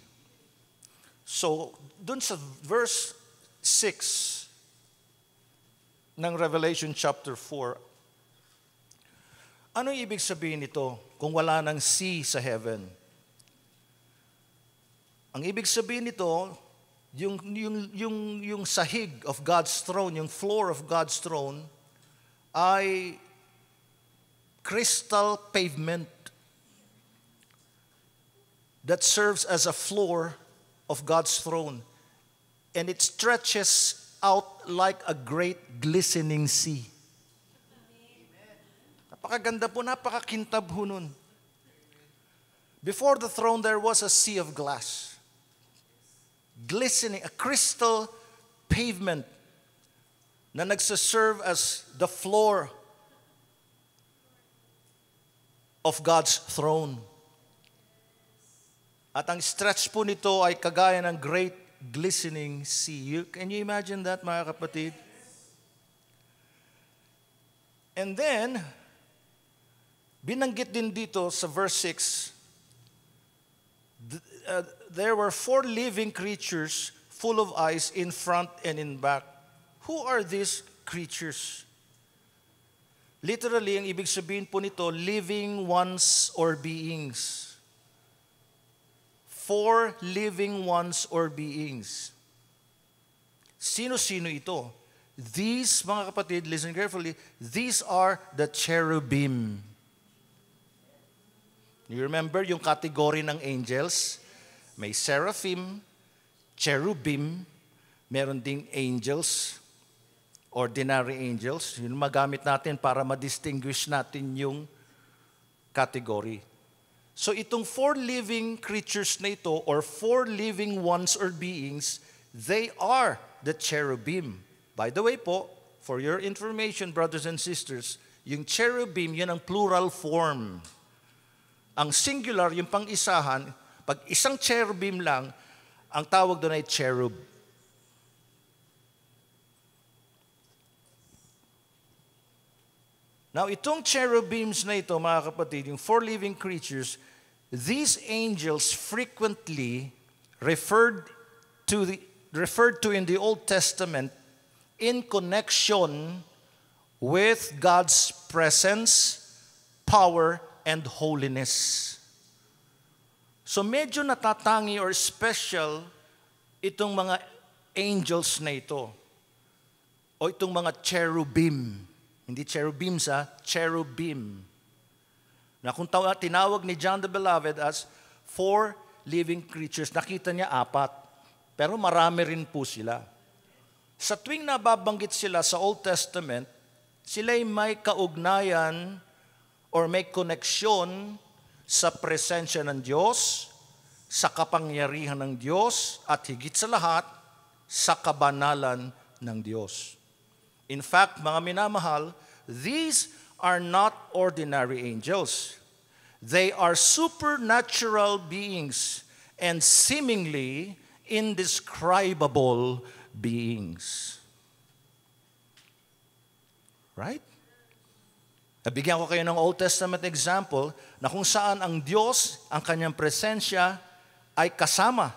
So, dun sa verse 6 ng Revelation chapter 4, ano ibig sabihin nito kung wala ng sea sa heaven? Ang ibig sabihin nito, yung, yung, yung, yung sahig of God's throne, yung floor of God's throne, ay crystal pavement that serves as a floor of God's throne. And it stretches out like a great glistening sea. Napakaganda po, napakakintab ho nun. Before the throne, there was a sea of glass glistening, a crystal pavement na nagsaserve as the floor of God's throne. At ang stretch po nito ay kagaya ng great glistening sea. You, can you imagine that, mga kapatid? And then, binanggit din dito sa verse 6, the, uh, there were four living creatures full of eyes in front and in back. Who are these creatures? Literally, ang ibig sabihin po nito, living ones or beings. Four living ones or beings. Sino-sino ito? These, mga kapatid, listen carefully, these are the cherubim. You remember yung category ng angels? May seraphim, cherubim, meron ding angels, ordinary angels. Yun magamit natin para ma-distinguish natin yung category. So itong four living creatures na ito or four living ones or beings, they are the cherubim. By the way po, for your information, brothers and sisters, yung cherubim, yun ang plural form. Ang singular, yung pang-isahan, pag isang cherubim lang, ang tawag doon ay cherub. Now, itong cherubims na ito, mga kapatid, yung four living creatures, these angels frequently referred to, the, referred to in the Old Testament in connection with God's presence, power, and holiness. So medyo natatangi or special itong mga angels na ito. O itong mga cherubim. Hindi cherubim sa cherubim. Na kung tinawag ni John the Beloved as four living creatures, nakita niya apat. Pero marami rin po sila. Sa tuwing nababanggit sila sa Old Testament, sila'y may kaugnayan or may connection sa presensya ng Diyos, sa kapangyarihan ng Diyos, at higit sa lahat, sa kabanalan ng Diyos. In fact, mga minamahal, these are not ordinary angels. They are supernatural beings and seemingly indescribable beings. Right? Nabigyan ko kayo ng Old Testament example na kung saan ang Diyos, ang kanyang presensya ay kasama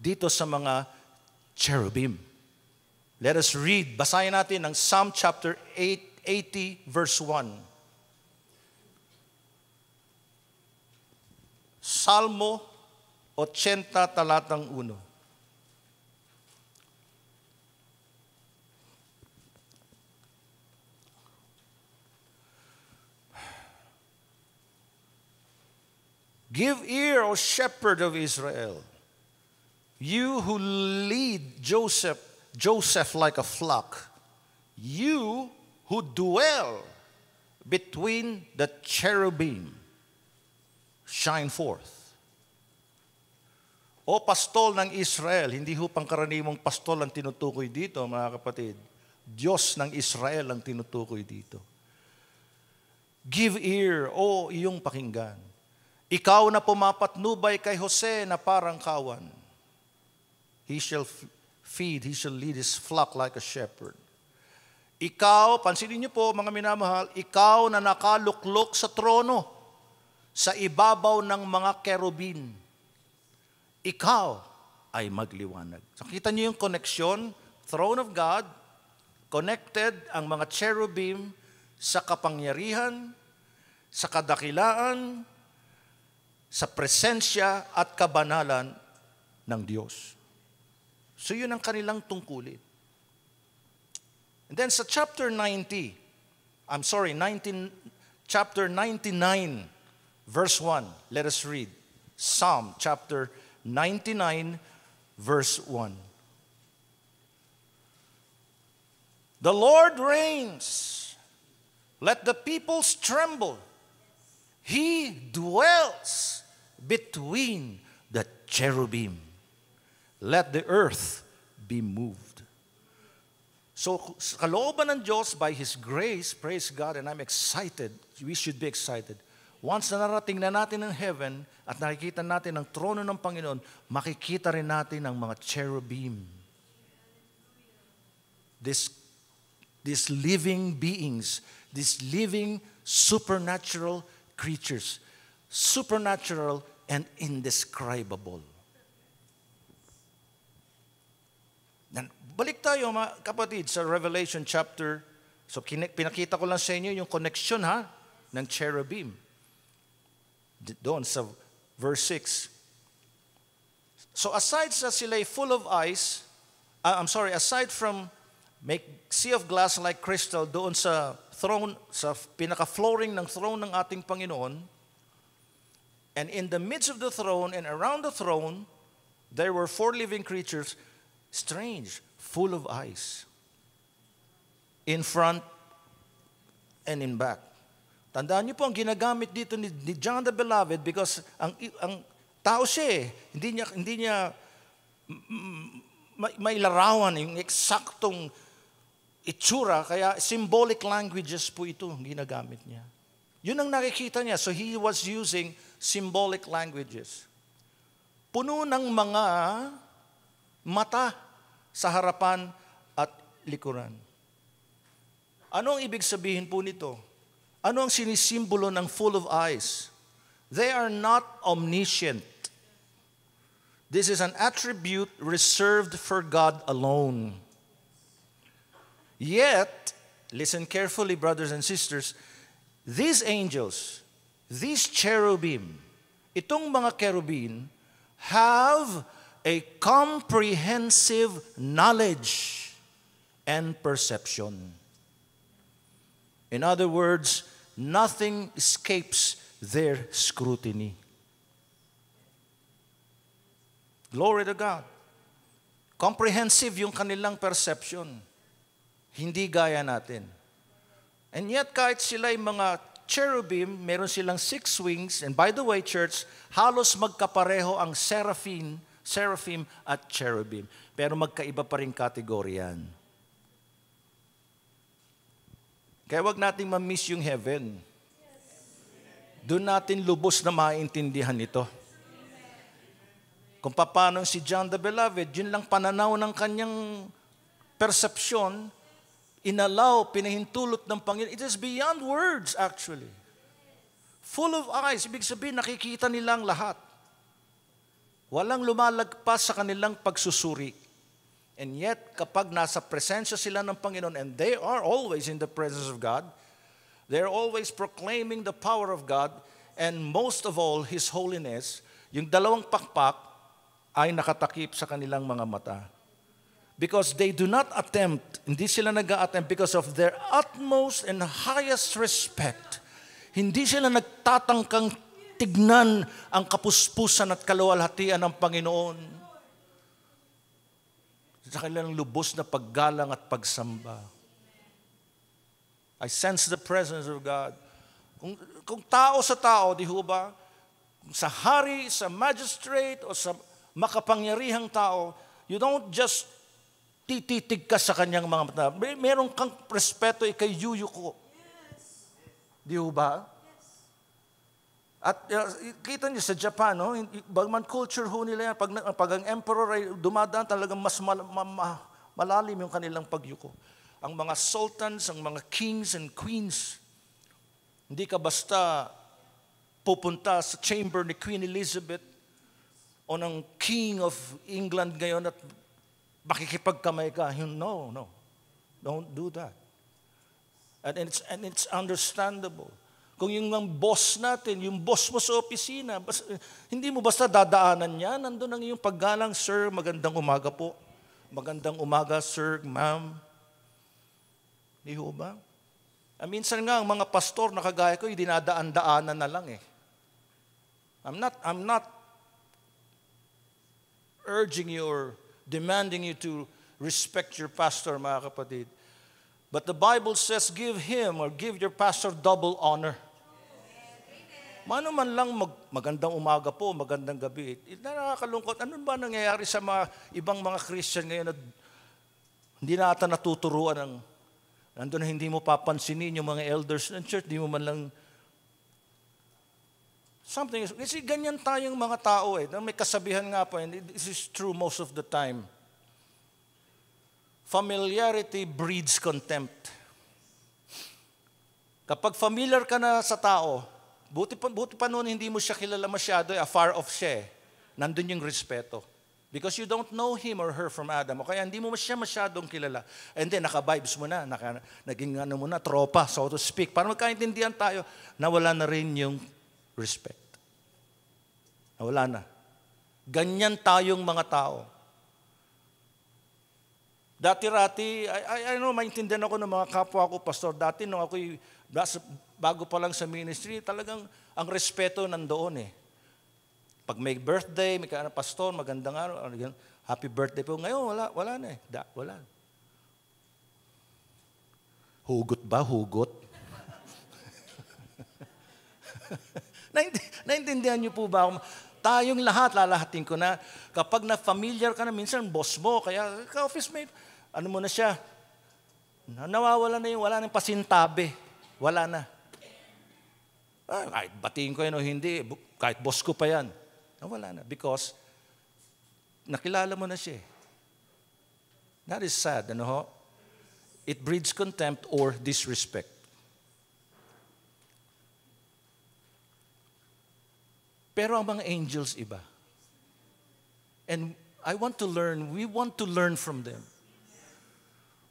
dito sa mga cherubim. Let us read. Basahin natin ang Psalm chapter 8, 80 verse 1. Salmo 80 talatang 1. Give ear, O shepherd of Israel, you who lead Joseph, Joseph like a flock, you who dwell between the cherubim, shine forth. O pastol ng Israel, hindi ho pangkaraniwang pastol ang tinutukoy dito, mga kapatid. Diyos ng Israel ang tinutukoy dito. Give ear, o iyong pakinggan. Ikaw na pumapatnubay kay Jose na parang kawan. He shall feed, he shall lead his flock like a shepherd. Ikaw, pansinin niyo po mga minamahal, ikaw na nakaluklok sa trono, sa ibabaw ng mga kerubin. Ikaw ay magliwanag. So, kita niyo yung connection, throne of God, connected ang mga cherubim sa kapangyarihan, sa kadakilaan, sa presensya at kabanalan ng Diyos. So yun ang kanilang tungkulin. And then sa chapter 90, I'm sorry, 19, chapter 99, verse 1, let us read. Psalm chapter 99, verse 1. The Lord reigns. Let the peoples tremble. He dwells between the cherubim. Let the earth be moved. So, sa kalooban ng Diyos, by His grace, praise God, and I'm excited, we should be excited. Once na narating na natin ang heaven at nakikita natin ang trono ng Panginoon, makikita rin natin ang mga cherubim. This, this living beings, these living supernatural creatures. Supernatural and indescribable. Then, balik tayo mga kapatid sa Revelation chapter. So pinakita ko lang sa inyo yung connection ha ng cherubim. Doon sa verse 6. So aside sa sila full of eyes, uh, ah, I'm sorry, aside from make sea of glass like crystal doon sa throne, sa pinaka-flooring ng throne ng ating Panginoon, And in the midst of the throne and around the throne, there were four living creatures, strange, full of eyes, in front and in back. Tandaan niyo po ang ginagamit dito ni, John the Beloved because ang, ang tao siya eh. Hindi niya, hindi niya may, may larawan, yung eksaktong itsura. Kaya symbolic languages po ito ang ginagamit niya. Yun ang nakikita niya. So he was using symbolic languages. Puno ng mga mata sa harapan at likuran. Ano ang ibig sabihin po nito? Ano ang sinisimbolo ng full of eyes? They are not omniscient. This is an attribute reserved for God alone. Yet, listen carefully, brothers and sisters, These angels, these cherubim, itong mga cherubim, have a comprehensive knowledge and perception. In other words, nothing escapes their scrutiny. Glory to God. Comprehensive yung kanilang perception. Hindi gaya natin. And yet, kahit sila ay mga cherubim, meron silang six wings. And by the way, church, halos magkapareho ang seraphim, seraphim at cherubim. Pero magkaiba pa rin kategory yan. Kaya wag nating ma-miss yung heaven. Doon natin lubos na maintindihan ito. Kung paano si John the Beloved, yun lang pananaw ng kanyang perception, inalaw, pinahintulot ng Panginoon. It is beyond words actually. Full of eyes. Ibig sabihin, nakikita nilang lahat. Walang lumalagpas sa kanilang pagsusuri. And yet, kapag nasa presensya sila ng Panginoon, and they are always in the presence of God, they're always proclaiming the power of God, and most of all, His holiness, yung dalawang pakpak ay nakatakip sa kanilang mga mata because they do not attempt, hindi sila nag attempt because of their utmost and highest respect. Hindi sila nagtatangkang tignan ang kapuspusan at kaluwalhatian ng Panginoon. Sa kanilang lubos na paggalang at pagsamba. I sense the presence of God. Kung, kung tao sa tao, di ho ba? Sa hari, sa magistrate, o sa makapangyarihang tao, you don't just Tititig ka sa kanyang mga mata. May, meron kang respeto eh, kay yuyu ko. Yes. Di ba? At uh, kita niyo sa Japan, no? bagman culture ho nila yan. Pag, pag ang emperor ay dumadaan, talagang mas mal- ma- ma- malalim yung kanilang pagyuko. Ang mga sultans, ang mga kings and queens, hindi ka basta pupunta sa chamber ni Queen Elizabeth o ng King of England ngayon at makikipagkamay ka. No, no. Don't do that. And it's, and it's understandable. Kung yung ang boss natin, yung boss mo sa opisina, bas, hindi mo basta dadaanan yan, nandun ang iyong paggalang, sir, magandang umaga po. Magandang umaga, sir, ma'am. Di ho ba? Ah, minsan nga, ang mga pastor na kagaya ko, dinadaan-daanan na lang eh. I'm not, I'm not urging you or demanding you to respect your pastor, mga kapatid. But the Bible says, give him or give your pastor double honor. Mano man lang mag, magandang umaga po, magandang gabi. It, eh, nakakalungkot. Ano ba nangyayari sa mga ibang mga Christian ngayon na hindi na ata natuturuan ng Nandun na hindi mo papansinin yung mga elders ng church, hindi mo man lang Something is, kasi ganyan tayong mga tao eh. Na May kasabihan nga po, and this is true most of the time. Familiarity breeds contempt. Kapag familiar ka na sa tao, buti pa, buti pa noon hindi mo siya kilala masyado, eh, far off siya eh. Nandun yung respeto. Because you don't know him or her from Adam. O kaya hindi mo siya masyadong kilala. And then, naka-vibes mo na. Naka, naging ano mo na, tropa, so to speak. Para magkaintindihan tayo, nawala na rin yung respect. Ah, wala na. Ganyan tayong mga tao. Dati-rati, I, I, I know, maintindihan ako ng mga kapwa ko, pastor. Dati, nung ako'y bago pa lang sa ministry, talagang ang respeto nandoon eh. Pag may birthday, may kaano, pastor, magandang araw, ano, happy birthday po. Ngayon, wala, wala na eh. Da, wala. Hugot ba? Hugot? [LAUGHS] Naintindihan niyo po ba ako? Tayong lahat, lalahatin ko na, kapag na-familiar ka na, minsan boss mo, kaya ka-office mate, ano mo na siya, nawawala na yung, wala nang pasintabi. Wala na. Ah, kahit batiin ko yan o hindi, kahit boss ko pa yan. Wala na. Because, nakilala mo na siya. Eh. That is sad, ano ho? It breeds contempt or disrespect. Pero ang mga angels iba. And I want to learn, we want to learn from them.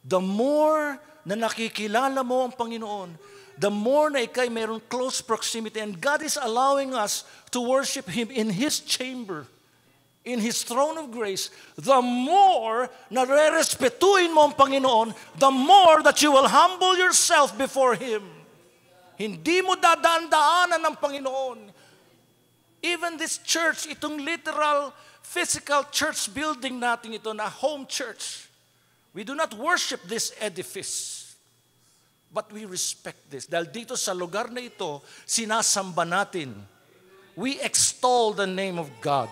The more na nakikilala mo ang Panginoon, the more na ikay mayroon close proximity and God is allowing us to worship Him in His chamber, in His throne of grace, the more na rerespetuin mo ang Panginoon, the more that you will humble yourself before Him. Hindi mo dadaan ng Panginoon Even this church, itong literal physical church building natin ito na home church. We do not worship this edifice. But we respect this. Dahil dito sa lugar na ito, sinasamba natin. We extol the name of God.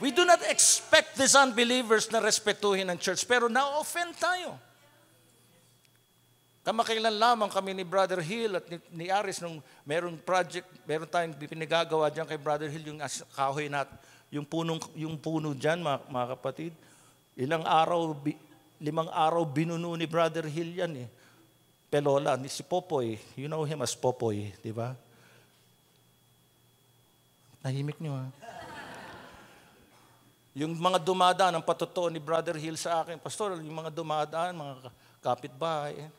We do not expect these unbelievers na respetuhin ang church. Pero na-offend tayo. Kamakailan lamang kami ni Brother Hill at ni, ni Aris nung merong project, meron tayong pinagagawa diyan kay Brother Hill yung kahoy nat, yung punong yung puno diyan mga, mga kapatid. Ilang araw bi, limang araw binuno ni Brother Hill yan eh. Pelola ni si Popoy, you know him as Popoy, di ba? Nahimik niyo ha. Yung mga dumadaan, ang patotoo ni Brother Hill sa akin, Pastor, yung mga dumadaan, mga kapitbahay, eh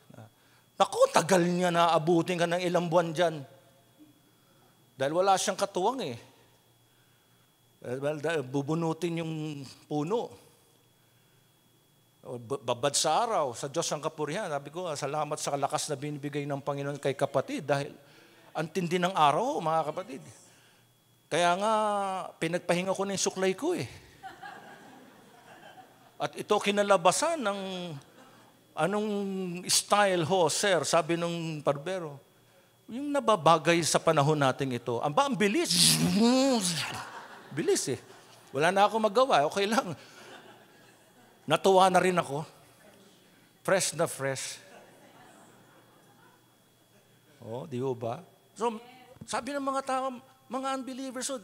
Naku, tagal niya na abutin ka ng ilang buwan dyan. Dahil wala siyang katuwang eh. Well, bubunutin yung puno. Babad sa araw, sa Diyos ang kapurihan. Sabi ko, salamat sa lakas na binibigay ng Panginoon kay kapatid dahil ang tindi ng araw, mga kapatid. Kaya nga, pinagpahinga ko na yung suklay ko eh. At ito kinalabasan ng Anong style ho, sir? Sabi nung barbero. Yung nababagay sa panahon natin ito. Ang ba, ang bilis. [LAUGHS] bilis eh. Wala na ako magawa. Okay lang. Natuwa na rin ako. Fresh na fresh. Oh, di ba? So, sabi ng mga tao, mga unbelievers, so,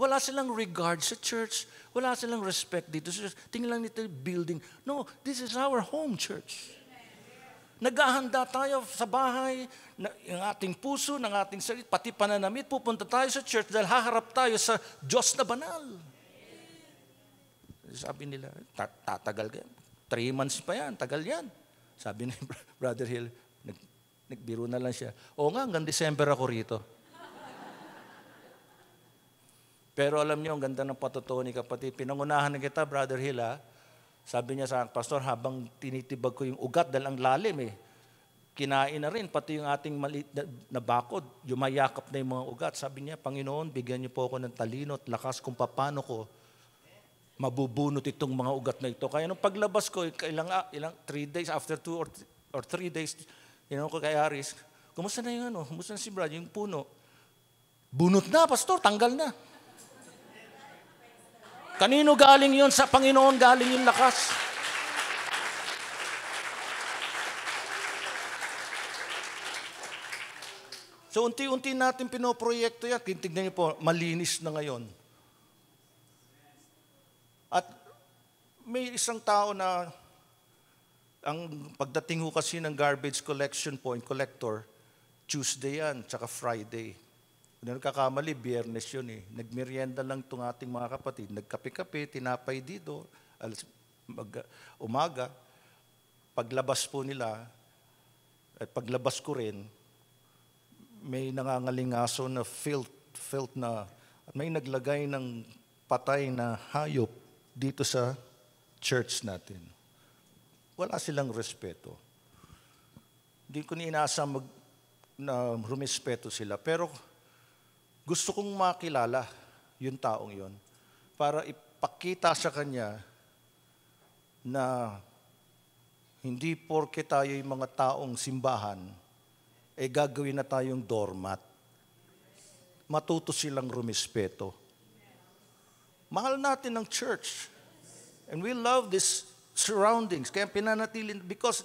wala silang regard sa church. Wala silang respect dito sa church. Tingnan lang nito building. No, this is our home church. Naghahanda tayo sa bahay, na, ng ating puso, ng ating sarili, pati pananamit, pupunta tayo sa church dahil haharap tayo sa Diyos na banal. Sabi nila, tatagal ka. Three months pa yan, tagal yan. Sabi ni [LAUGHS] Brother Hill, nag, nagbiro na lang siya, o nga, hanggang December ako rito. Pero alam niyo, ang ganda ng patutuo ni kapatid. Pinangunahan na kita, Brother Hila. Sabi niya sa akin, Pastor, habang tinitibag ko yung ugat, dahil ang lalim eh, kinain na rin, pati yung ating maliit na bakod, yumayakap na yung mga ugat. Sabi niya, Panginoon, bigyan niyo po ako ng talino at lakas kung paano ko mabubunot itong mga ugat na ito. Kaya nung paglabas ko, ilang, ah, ilang three days, after two or, or three days, you know, kay Aris, kumusta na yung ano, kumusta na si Brad, yung puno? Bunot na, pastor, tanggal na. Kanino galing yon Sa Panginoon galing yung lakas. So unti-unti natin pinoproyekto yan. Tingnan niyo po, malinis na ngayon. At may isang tao na ang pagdating ko kasi ng garbage collection point, collector, Tuesday yan, tsaka Friday. Kung kakamali, biyernes yun eh. Nagmerienda lang itong ating mga kapatid. Nagkape-kape, tinapay dito, alas, mag, umaga. Paglabas po nila, at eh, paglabas ko rin, may nangangalingaso na filth, filth na, at may naglagay ng patay na hayop dito sa church natin. Wala silang respeto. Hindi ko ni inasa mag, na rumespeto sila. Pero gusto kong makilala yung taong yon para ipakita sa kanya na hindi porke tayo yung mga taong simbahan, eh gagawin na tayong doormat. Matuto silang rumispeto. Mahal natin ang church. And we love this surroundings. Kaya pinanatilin, because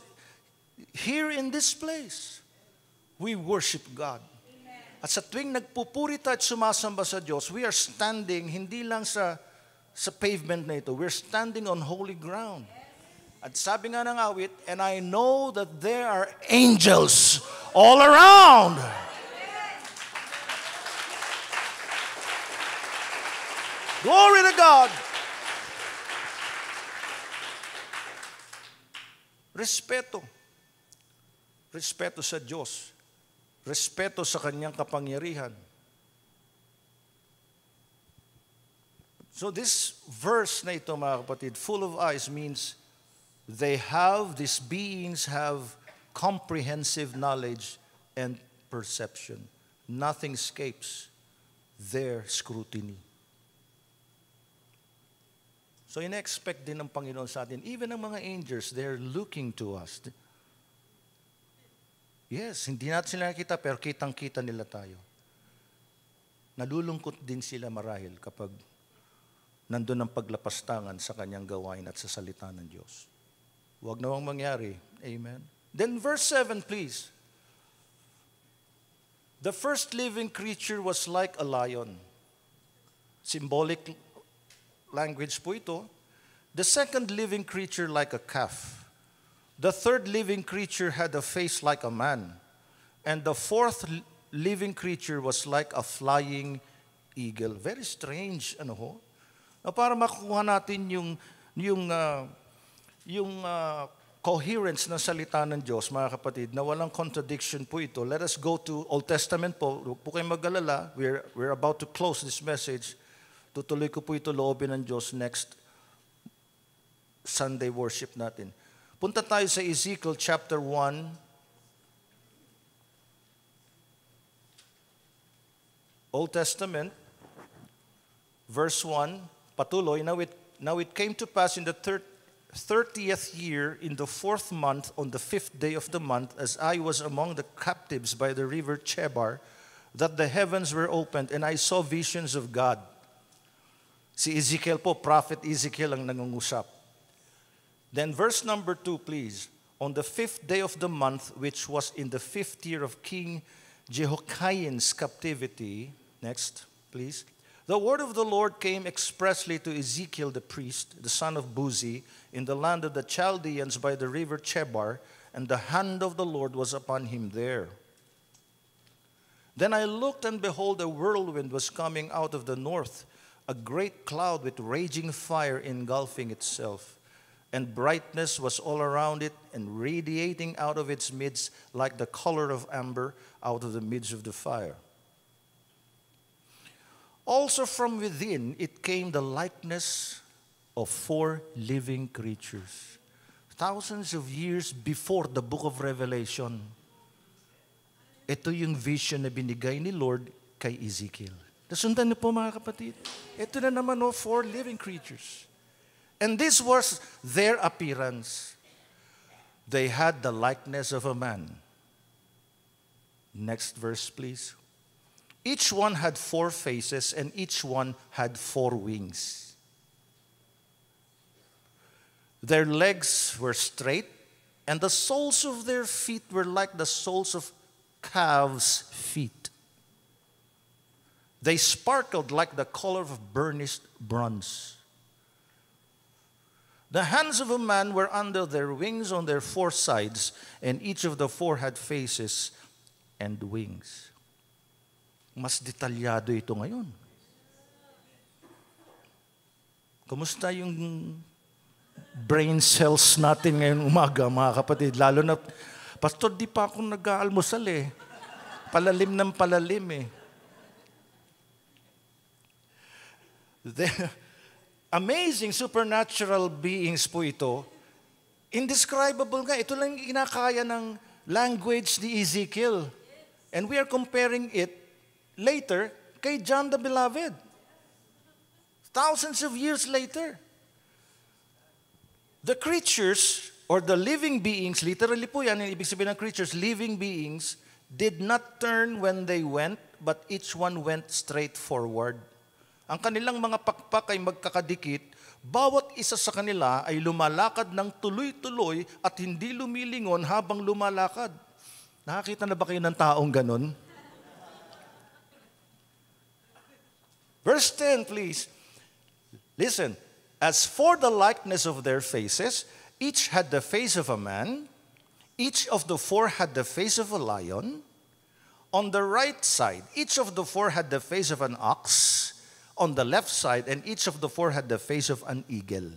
here in this place, we worship God. At sa tuwing nagpupuri tayo at sumasamba sa Diyos, we are standing hindi lang sa, sa pavement na ito, we're standing on holy ground. At sabi nga ng awit, and I know that there are angels all around. Glory to God. Respeto. Respeto sa Diyos respeto sa kanyang kapangyarihan. So this verse na ito mga kapatid, full of eyes means they have, these beings have comprehensive knowledge and perception. Nothing escapes their scrutiny. So in-expect din ng Panginoon sa atin, even ang mga angels, they're looking to us. Yes, hindi natin sila nakita pero kitang-kita nila tayo. Nalulungkot din sila marahil kapag nandun ang paglapastangan sa kanyang gawain at sa salita ng Diyos. Huwag na mangyari. Amen. Then verse 7, please. The first living creature was like a lion. Symbolic language po ito. The second living creature like a calf. The third living creature had a face like a man, and the fourth living creature was like a flying eagle. Very strange, ano ho? Na para makuha natin yung, yung, uh, yung uh, coherence ng salita ng Diyos, mga kapatid, na walang contradiction po ito. Let us go to Old Testament po. Huwag po kayong We're, we're about to close this message. Tutuloy ko po ito loobin ng Diyos next Sunday worship natin. Punta tayo sa Ezekiel chapter 1. Old Testament, verse 1, patuloy, now it, now it came to pass in the third, 30th year, in the fourth month, on the fifth day of the month, as I was among the captives by the river Chebar, that the heavens were opened, and I saw visions of God. Si Ezekiel po, prophet Ezekiel ang nangungusap. Then verse number two, please. On the fifth day of the month, which was in the fifth year of King Jehoiakim's captivity. Next, please. The word of the Lord came expressly to Ezekiel the priest, the son of Buzi, in the land of the Chaldeans by the river Chebar, and the hand of the Lord was upon him there. Then I looked, and behold, a whirlwind was coming out of the north, a great cloud with raging fire engulfing itself and brightness was all around it and radiating out of its midst like the color of amber out of the midst of the fire. Also from within it came the likeness of four living creatures. Thousands of years before the book of Revelation, ito yung vision na binigay ni Lord kay Ezekiel. Nasundan niyo po mga kapatid. Ito na naman o, oh, four living creatures. And this was their appearance. They had the likeness of a man. Next verse, please. Each one had four faces, and each one had four wings. Their legs were straight, and the soles of their feet were like the soles of calves' feet. They sparkled like the color of burnished bronze. The hands of a man were under their wings on their four sides, and each of the four had faces and wings. Mas detalyado ito ngayon. Kumusta yung brain cells natin ngayong umaga, mga kapatid? Lalo na, Pastor, di pa ako nag-aalmusal eh. Palalim ng palalim eh. There, Amazing supernatural beings po ito. Indescribable nga. Ito lang kinakaya ng language ni Ezekiel. And we are comparing it later kay John the Beloved. Thousands of years later. The creatures or the living beings, literally po yan, ibig sabihin ng creatures, living beings, did not turn when they went, but each one went straight forward. Ang kanilang mga pakpak ay magkakadikit, bawat isa sa kanila ay lumalakad ng tuloy-tuloy at hindi lumilingon habang lumalakad. Nakakita na ba kayo ng taong ganon? Verse 10, please. Listen. As for the likeness of their faces, each had the face of a man, each of the four had the face of a lion. On the right side, each of the four had the face of an ox on the left side, and each of the four had the face of an eagle.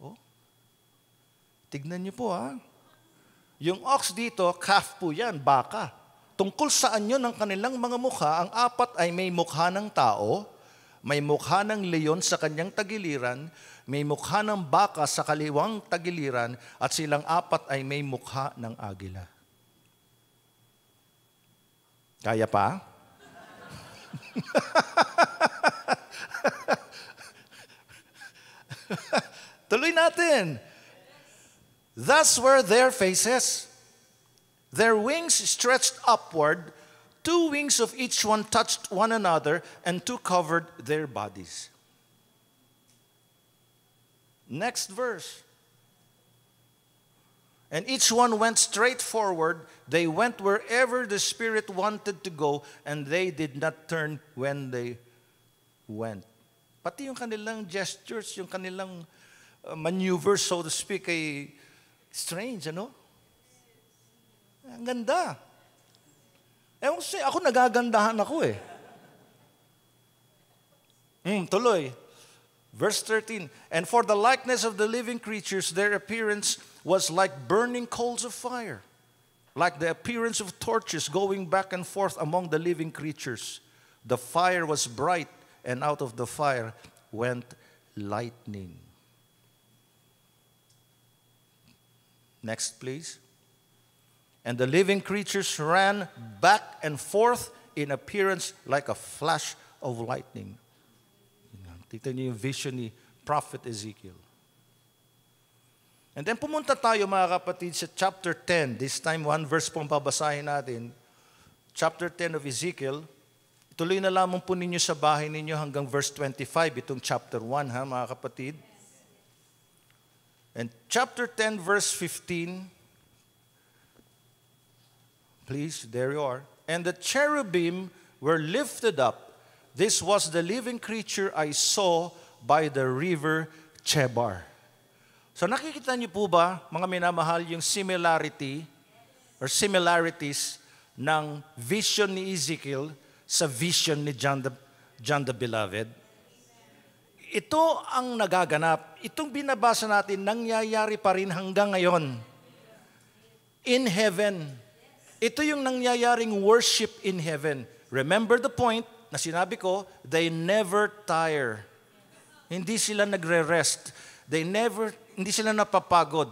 Oh. Tignan niyo po ha. Ah. Yung ox dito, calf po yan, baka. Tungkol saan yun ang kanilang mga mukha, ang apat ay may mukha ng tao, may mukha ng leyon sa kanyang tagiliran, may mukha ng baka sa kaliwang tagiliran, at silang apat ay may mukha ng agila. Kaya pa? [LAUGHS] Tuloy natin. Thus were their faces. Their wings stretched upward. Two wings of each one touched one another, and two covered their bodies. Next verse. And each one went straight forward. They went wherever the Spirit wanted to go, and they did not turn when they went. Pati yung kanilang gestures, yung kanilang uh, maneuvers, so to speak, ay strange, ano? Ang ganda. Ewan ko ako nagagandahan ako eh. Mm, tuloy. Verse 13, And for the likeness of the living creatures, their appearance was like burning coals of fire, like the appearance of torches going back and forth among the living creatures. The fire was bright, and out of the fire went lightning. Next, please. And the living creatures ran back and forth in appearance like a flash of lightning. Tignan niyo yung vision ni Prophet Ezekiel. And then pumunta tayo mga kapatid sa chapter 10. This time, one verse pong babasahin natin. Chapter 10 of Ezekiel. Tuloy na lamang po ninyo sa bahay ninyo hanggang verse 25, itong chapter 1 ha mga kapatid. And chapter 10 verse 15, please, there you are. And the cherubim were lifted up. This was the living creature I saw by the river Chebar. So nakikita niyo po ba, mga minamahal, yung similarity or similarities ng vision ni Ezekiel sa vision ni John the, John the Beloved? Ito ang nagaganap. Itong binabasa natin, nangyayari pa rin hanggang ngayon. In heaven. Ito yung nangyayaring worship in heaven. Remember the point na sinabi ko, they never tire. Hindi sila nagre-rest. They never hindi sila napapagod.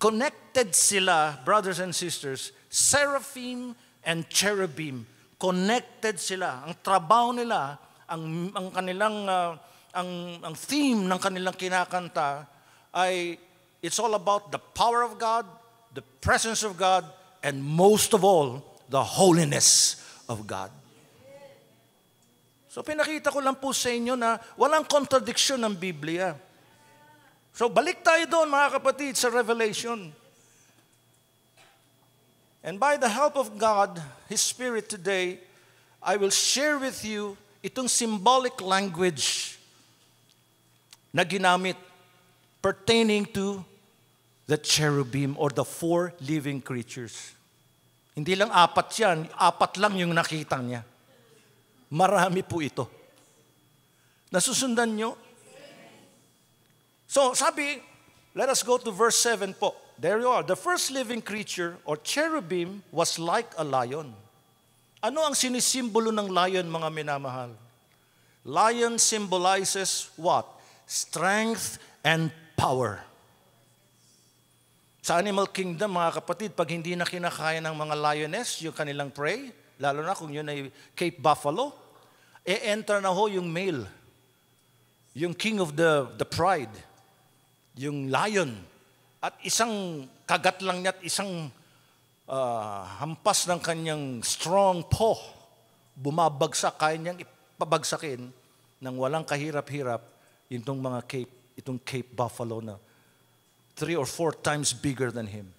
Connected sila, brothers and sisters, seraphim and cherubim. Connected sila. Ang trabaho nila, ang, ang kanilang, uh, ang, ang theme ng kanilang kinakanta ay it's all about the power of God, the presence of God, and most of all, the holiness of God. So pinakita ko lang po sa inyo na walang contradiction ng Biblia. So balik tayo doon mga kapatid sa Revelation. And by the help of God, His Spirit today, I will share with you itong symbolic language na ginamit pertaining to the cherubim or the four living creatures. Hindi lang apat yan, apat lang yung nakita niya. Marami po ito. Nasusundan niyo? So sabi, let us go to verse 7 po. There you are. The first living creature or cherubim was like a lion. Ano ang sinisimbolo ng lion, mga minamahal? Lion symbolizes what? Strength and power. Sa animal kingdom, mga kapatid, pag hindi na kinakaya ng mga lioness yung kanilang prey, lalo na kung yun ay Cape Buffalo, e-enter na ho yung male, yung king of the, the pride yung lion, at isang kagat lang niya at isang uh, hampas ng kanyang strong paw, bumabagsak, kaya niyang ipabagsakin nang walang kahirap-hirap itong mga Cape, itong Cape Buffalo na three or four times bigger than him.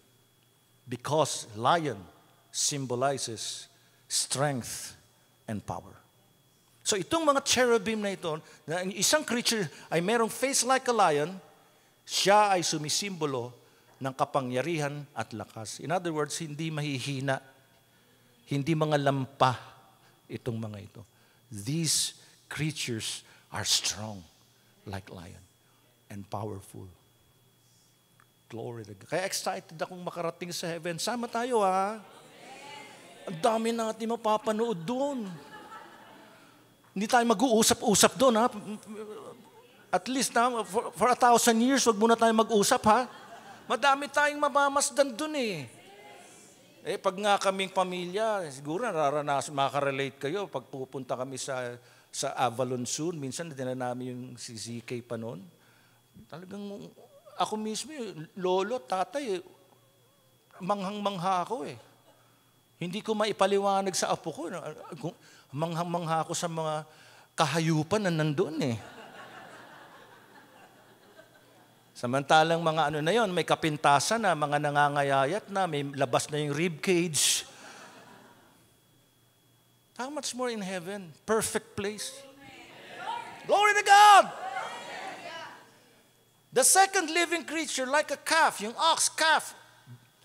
Because lion symbolizes strength and power. So itong mga cherubim na ito, na isang creature ay merong face like a lion, siya ay sumisimbolo ng kapangyarihan at lakas. In other words, hindi mahihina, hindi mga lampa itong mga ito. These creatures are strong like lion and powerful. Glory to God. Kaya excited akong makarating sa heaven. Sama tayo ha. Ang dami natin mapapanood doon. Hindi tayo mag-uusap-usap doon ha. At least now, for, for a thousand years, wag muna tayong mag-usap ha. Madami tayong mamamasdan dun eh. Eh, pag nga kaming pamilya, siguro nararanasan, makaka-relate kayo. Pag pupunta kami sa, sa Avalon soon, minsan din namin yung si ZK pa noon. Talagang ako mismo, eh, lolo, tatay, eh, manghang-mangha ako eh. Hindi ko maipaliwanag sa apo ko. Manghang-mangha ako sa mga kahayupan na nandoon eh. Samantalang mga ano na yon, may kapintasan na, mga nangangayayat na, may labas na yung rib cage. How much more in heaven? Perfect place. Glory to God! The second living creature, like a calf, yung ox, calf.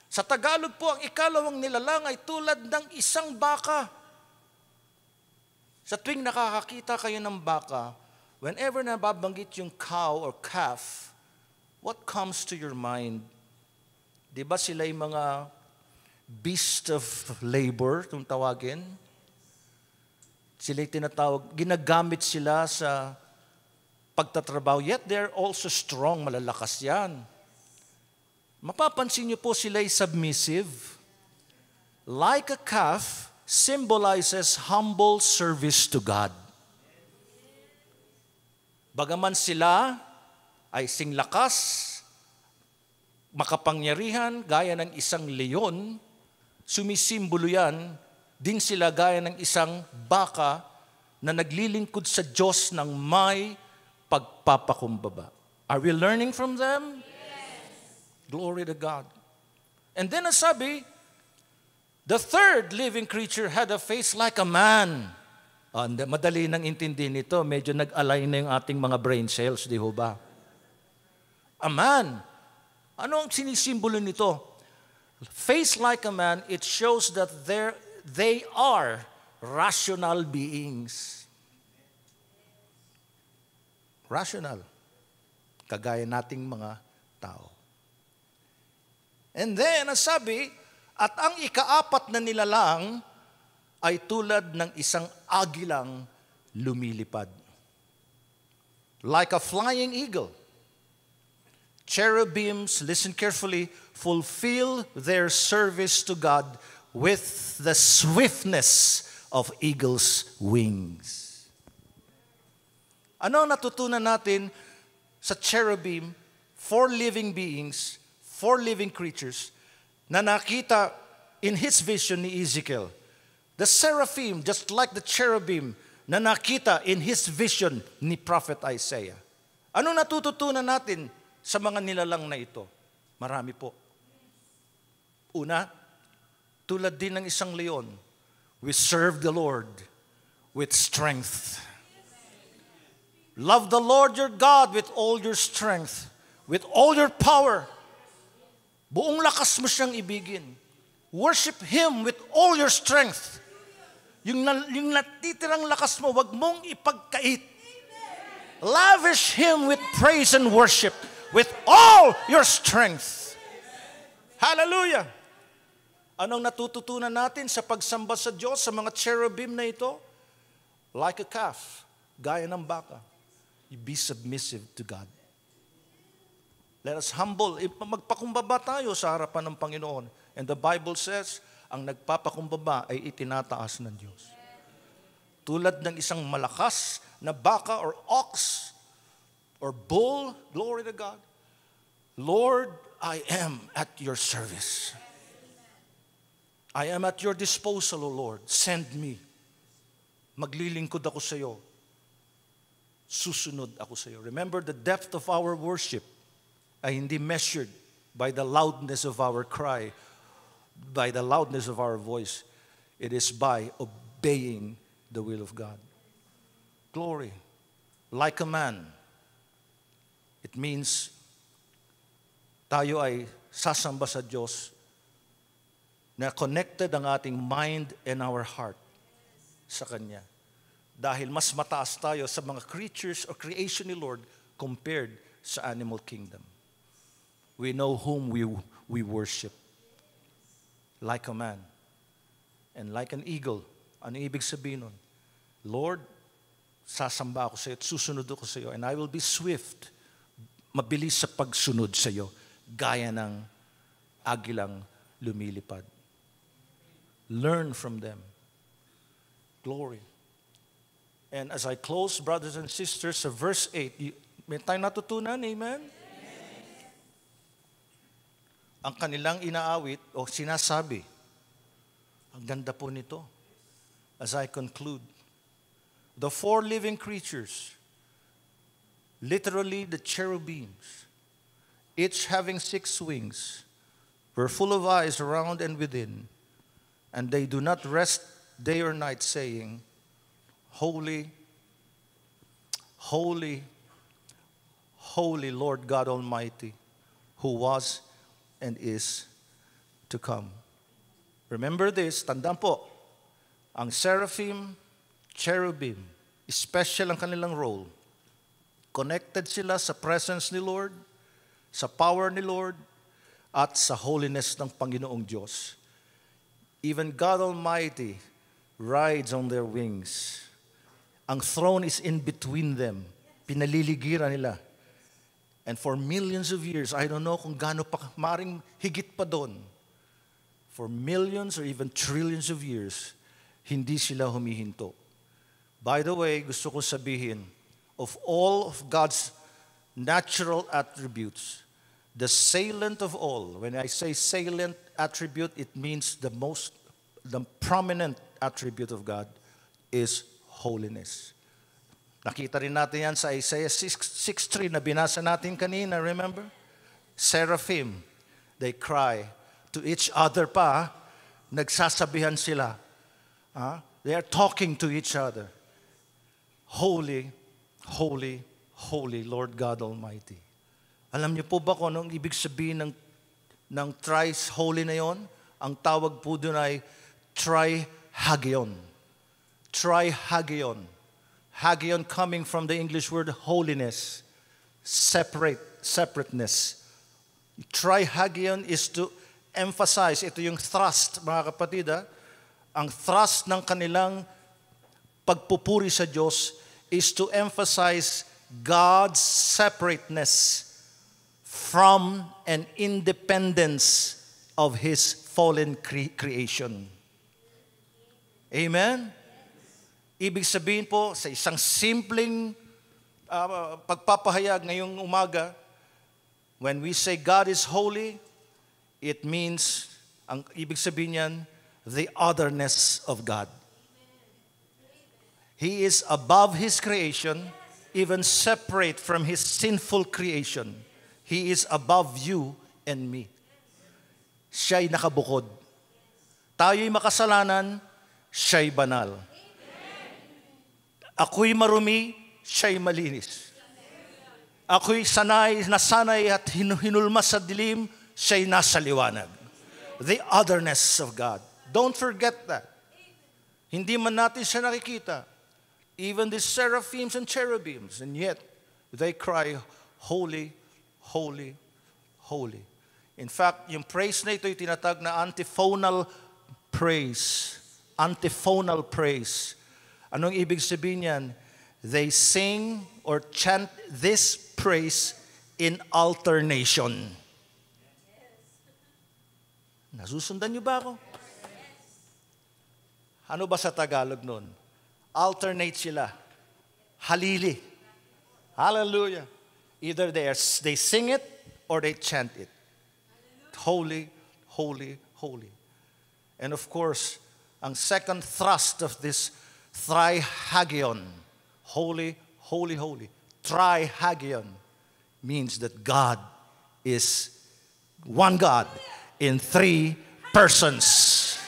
Sa Tagalog po, ang ikalawang nilalang ay tulad ng isang baka. Sa tuwing nakakakita kayo ng baka, whenever nababanggit yung cow or calf, what comes to your mind? Di ba yung mga beast of labor, kung tawagin? Sila yung tinatawag, ginagamit sila sa pagtatrabaho, yet they're also strong, malalakas yan. Mapapansin niyo po sila submissive. Like a calf symbolizes humble service to God. Bagaman sila ay singlakas, makapangyarihan, gaya ng isang leon, sumisimbolo yan, din sila gaya ng isang baka na naglilingkod sa Diyos ng may pagpapakumbaba. Are we learning from them? Yes. Glory to God. And then ang sabi, the third living creature had a face like a man. Uh, madali nang intindihin nito, medyo nag-align na yung ating mga brain cells, di ho ba? a man. Ano ang sinisimbolo nito? Face like a man, it shows that there they are rational beings. Rational. Kagaya nating mga tao. And then, sabi, at ang ikaapat na nilalang ay tulad ng isang agilang lumilipad. Like a flying eagle cherubims, listen carefully, fulfill their service to God with the swiftness of eagle's wings. Ano natutunan natin sa cherubim, four living beings, four living creatures, na nakita in his vision ni Ezekiel. The seraphim, just like the cherubim, na nakita in his vision ni Prophet Isaiah. Ano natututunan natin sa mga nilalang na ito? Marami po. Una, tulad din ng isang leon, we serve the Lord with strength. Love the Lord your God with all your strength, with all your power. Buong lakas mo siyang ibigin. Worship Him with all your strength. Yung, na, yung natitirang lakas mo, wag mong ipagkait. Lavish Him with praise and worship with all your strength. Hallelujah! Anong natututunan natin sa pagsamba sa Diyos sa mga cherubim na ito? Like a calf, gaya ng baka, you be submissive to God. Let us humble. Eh, magpakumbaba tayo sa harapan ng Panginoon. And the Bible says, ang nagpapakumbaba ay itinataas ng Diyos. Tulad ng isang malakas na baka or ox or bull, glory to God. Lord, I am at your service. I am at your disposal, O Lord. Send me. Maglilingkod ako sa iyo. Susunod ako sa iyo. Remember, the depth of our worship ay hindi measured by the loudness of our cry, by the loudness of our voice. It is by obeying the will of God. Glory. Like a man means tayo ay sasamba sa Diyos na connected ang ating mind and our heart sa Kanya. Dahil mas mataas tayo sa mga creatures or creation ni Lord compared sa animal kingdom. We know whom we, we worship. Like a man and like an eagle. Ano ibig sabihin nun? Lord, sasamba ako sa iyo at susunod ako sa iyo and I will be swift mabilis sa pagsunod sa iyo, gaya ng agilang lumilipad. Learn from them. Glory. And as I close, brothers and sisters, sa verse 8, may tayo natutunan, amen? Ang kanilang inaawit o sinasabi, ang ganda po nito. As I conclude, the four living creatures literally the cherubims, each having six wings, were full of eyes around and within, and they do not rest day or night, saying, Holy, holy, holy Lord God Almighty, who was and is to come. Remember this, tandaan po, ang seraphim, cherubim, special ang kanilang role Connected sila sa presence ni Lord, sa power ni Lord, at sa holiness ng Panginoong Diyos. Even God Almighty rides on their wings. Ang throne is in between them. Pinaliligiran nila. And for millions of years, I don't know kung gaano pa, maring higit pa doon. For millions or even trillions of years, hindi sila humihinto. By the way, gusto ko sabihin, of all of God's natural attributes, the salient of all. When I say salient attribute, it means the most, the prominent attribute of God is holiness. Nakita rin natin yan sa Isaiah 6.3 na binasa natin kanina, remember? Seraphim, they cry to each other pa, nagsasabihan sila. Huh? Ah, they are talking to each other. Holy, Holy, holy Lord God Almighty. Alam niyo po ba kung anong ibig sabihin ng, ng thrice holy na yon? Ang tawag po doon ay trihagion. Trihagion. Hagion coming from the English word holiness, separate, separateness. Trihagion is to emphasize, ito yung thrust mga kapatida, ang thrust ng kanilang pagpupuri sa Diyos is to emphasize God's separateness from an independence of his fallen cre- creation. Amen? Ibig sabihin po, sa isang simpleng uh, pagpapahayag ngayong umaga, when we say God is holy, it means, ang ibig sabihin niyan, the otherness of God. He is above His creation, even separate from His sinful creation. He is above you and me. Siya'y nakabukod. Tayo'y makasalanan, siya'y banal. Ako'y marumi, siya'y malinis. Ako'y sanay, nasanay at hinulmas sa dilim, siya'y nasa liwanag. The otherness of God. Don't forget that. Hindi man natin siya nakikita even the seraphims and cherubims, and yet they cry, Holy, Holy, Holy. In fact, yung praise na ito ay tinatag na antiphonal praise. Antiphonal praise. Anong ibig sabihin yan? They sing or chant this praise in alternation. Nasusundan niyo ba ako? Ano ba sa Tagalog noon? alternate sila. Halili. Hallelujah. Either they, are, they sing it or they chant it. Holy, holy, holy. And of course, ang second thrust of this trihagion, holy, holy, holy, trihagion means that God is one God in three persons,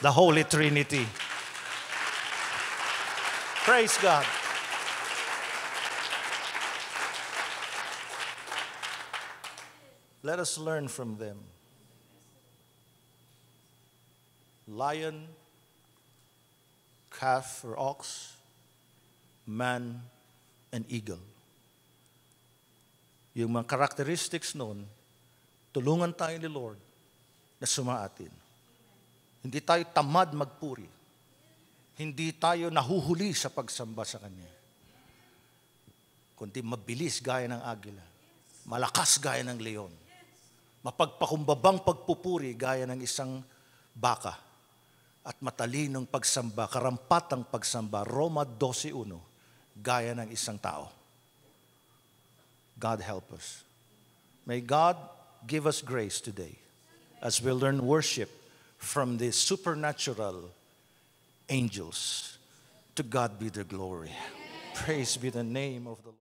the Holy Trinity. Praise God. Let us learn from them. Lion, calf or ox, man, and eagle. Yung mga characteristics noon, tulungan tayo ni Lord na sumaatin. Hindi tayo tamad magpuri. Hindi tayo nahuhuli sa pagsamba sa Kanya. Kundi mabilis gaya ng agila. Malakas gaya ng leon. Mapagpakumbabang pagpupuri gaya ng isang baka. At matalinong pagsamba, karampatang pagsamba, Roma 12.1, gaya ng isang tao. God help us. May God give us grace today as we learn worship from the supernatural angels. To God be the glory. Praise be the name of the Lord.